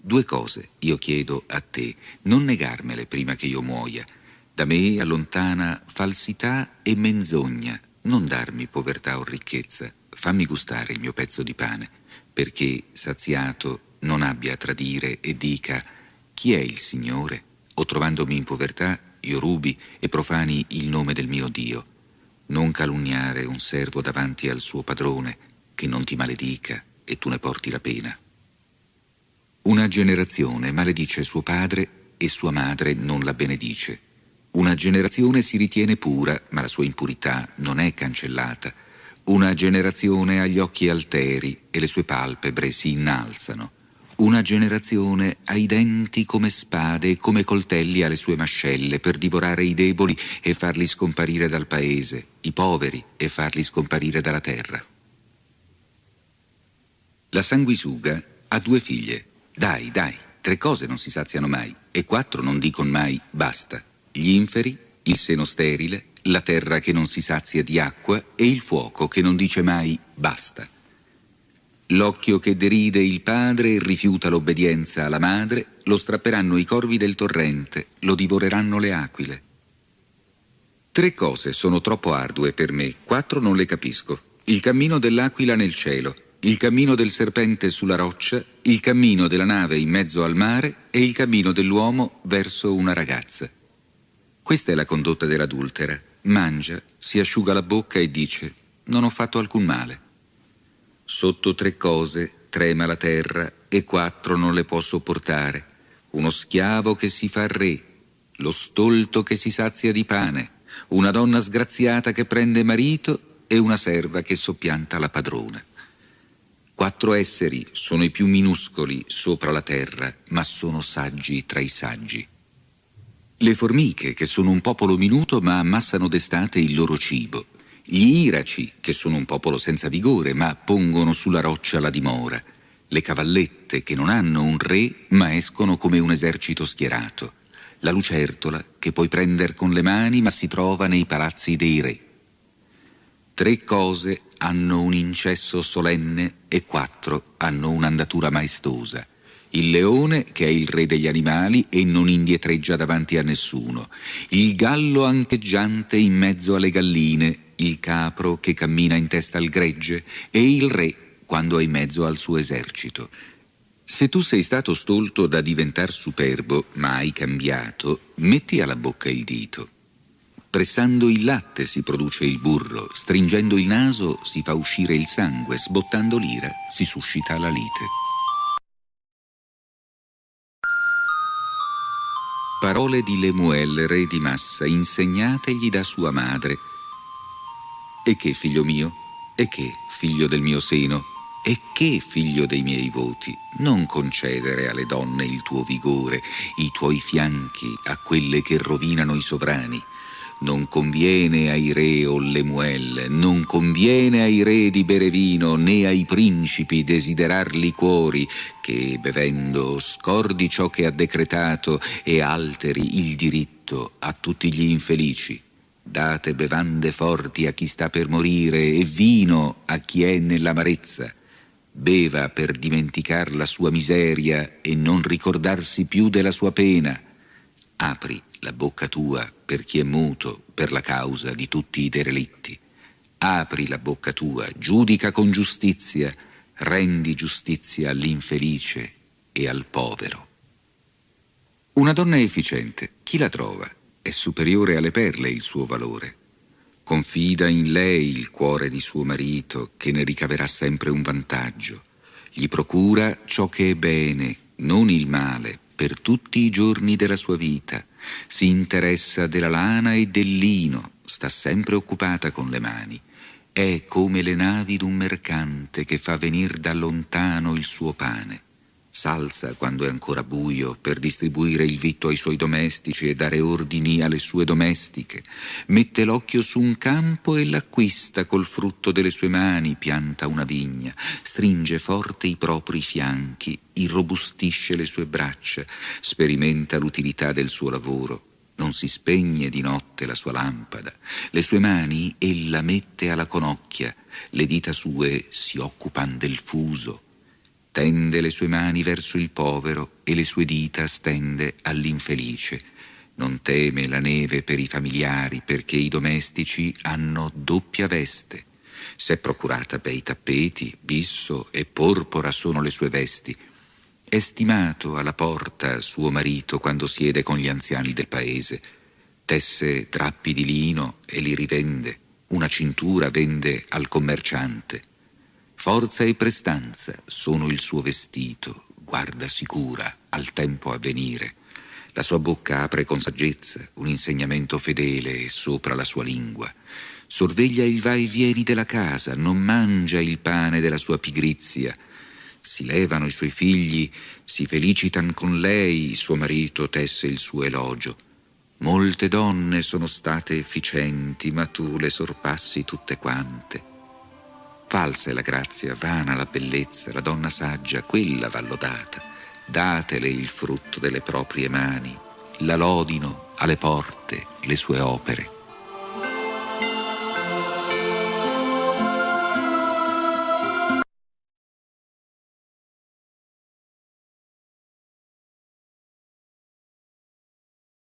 Due cose io chiedo a te, non negarmele prima che io muoia. Da me allontana falsità e menzogna. Non darmi povertà o ricchezza. Fammi gustare il mio pezzo di pane, perché, saziato, non abbia a tradire e dica chi è il Signore? O trovandomi in povertà, io rubi e profani il nome del mio Dio. Non calunniare un servo davanti al suo padrone, che non ti maledica e tu ne porti la pena. Una generazione maledice suo padre e sua madre non la benedice. Una generazione si ritiene pura, ma la sua impurità non è cancellata. Una generazione ha gli occhi alteri e le sue palpebre si innalzano. Una generazione ha i denti come spade e come coltelli alle sue mascelle per divorare i deboli e farli scomparire dal paese, i poveri e farli scomparire dalla terra. La sanguisuga ha due figlie. Dai, dai, tre cose non si saziano mai e quattro non dicono mai basta. Gli inferi, il seno sterile, la terra che non si sazia di acqua e il fuoco che non dice mai basta. L'occhio che deride il padre e rifiuta l'obbedienza alla madre lo strapperanno i corvi del torrente, lo divoreranno le aquile. Tre cose sono troppo ardue per me, quattro non le capisco. Il cammino dell'aquila nel cielo, il cammino del serpente sulla roccia, il cammino della nave in mezzo al mare e il cammino dell'uomo verso una ragazza. Questa è la condotta dell'adultera. Mangia, si asciuga la bocca e dice non ho fatto alcun male. Sotto tre cose trema la terra e quattro non le può sopportare. Uno schiavo che si fa re, lo stolto che si sazia di pane, una donna sgraziata che prende marito e una serva che soppianta la padrona. Quattro esseri sono i più minuscoli sopra la terra, ma sono saggi tra i saggi. Le formiche, che sono un popolo minuto ma ammassano d'estate il loro cibo gli Iraci, che sono un popolo senza vigore, ma pongono sulla roccia la dimora, le cavallette, che non hanno un re, ma escono come un esercito schierato, la lucertola, che puoi prendere con le mani, ma si trova nei palazzi dei re. Tre cose hanno un incesso solenne e quattro hanno un'andatura maestosa. Il leone, che è il re degli animali e non indietreggia davanti a nessuno. Il gallo ancheggiante in mezzo alle galline il capro che cammina in testa al gregge e il re quando è in mezzo al suo esercito. Se tu sei stato stolto da diventar superbo, ma hai cambiato, metti alla bocca il dito. Pressando il latte si produce il burro, stringendo il naso si fa uscire il sangue, sbottando l'ira si suscita la lite. Parole di Lemuel, re di Massa, insegnategli da sua madre, e che, figlio mio? E che, figlio del mio seno? E che, figlio dei miei voti, non concedere alle donne il tuo vigore, i tuoi fianchi a quelle che rovinano i sovrani. Non conviene ai re o le muelle, non conviene ai re di bere vino, né ai principi desiderar liquori, che bevendo scordi ciò che ha decretato e alteri il diritto a tutti gli infelici. Date bevande forti a chi sta per morire e vino a chi è nell'amarezza. Beva per dimenticar la sua miseria e non ricordarsi più della sua pena. Apri la bocca tua per chi è muto per la causa di tutti i derelitti. Apri la bocca tua, giudica con giustizia, rendi giustizia all'infelice e al povero. Una donna efficiente, chi la trova? è superiore alle perle il suo valore. Confida in lei il cuore di suo marito, che ne ricaverà sempre un vantaggio. Gli procura ciò che è bene, non il male, per tutti i giorni della sua vita. Si interessa della lana e del lino, sta sempre occupata con le mani. È come le navi d'un mercante che fa venir da lontano il suo pane s'alza quando è ancora buio per distribuire il vitto ai suoi domestici e dare ordini alle sue domestiche, mette l'occhio su un campo e l'acquista col frutto delle sue mani, pianta una vigna, stringe forte i propri fianchi, irrobustisce le sue braccia, sperimenta l'utilità del suo lavoro. Non si spegne di notte la sua lampada, le sue mani ella mette alla conocchia, le dita sue si occupan del fuso, tende le sue mani verso il povero e le sue dita stende all'infelice. Non teme la neve per i familiari perché i domestici hanno doppia veste. S'è procurata bei tappeti, bisso e porpora sono le sue vesti. È stimato alla porta suo marito quando siede con gli anziani del paese. Tesse drappi di lino e li rivende. Una cintura vende al commerciante. Forza e prestanza sono il suo vestito, guarda sicura al tempo a venire. La sua bocca apre con saggezza un insegnamento fedele sopra la sua lingua. Sorveglia il va e vieni della casa, non mangia il pane della sua pigrizia. Si levano i suoi figli, si felicitan con lei, suo marito tesse il suo elogio. Molte donne sono state efficienti, ma tu le sorpassi tutte quante. Falsa è la grazia, vana la bellezza, la donna saggia, quella va lodata. Datele il frutto delle proprie mani, la lodino alle porte le sue opere.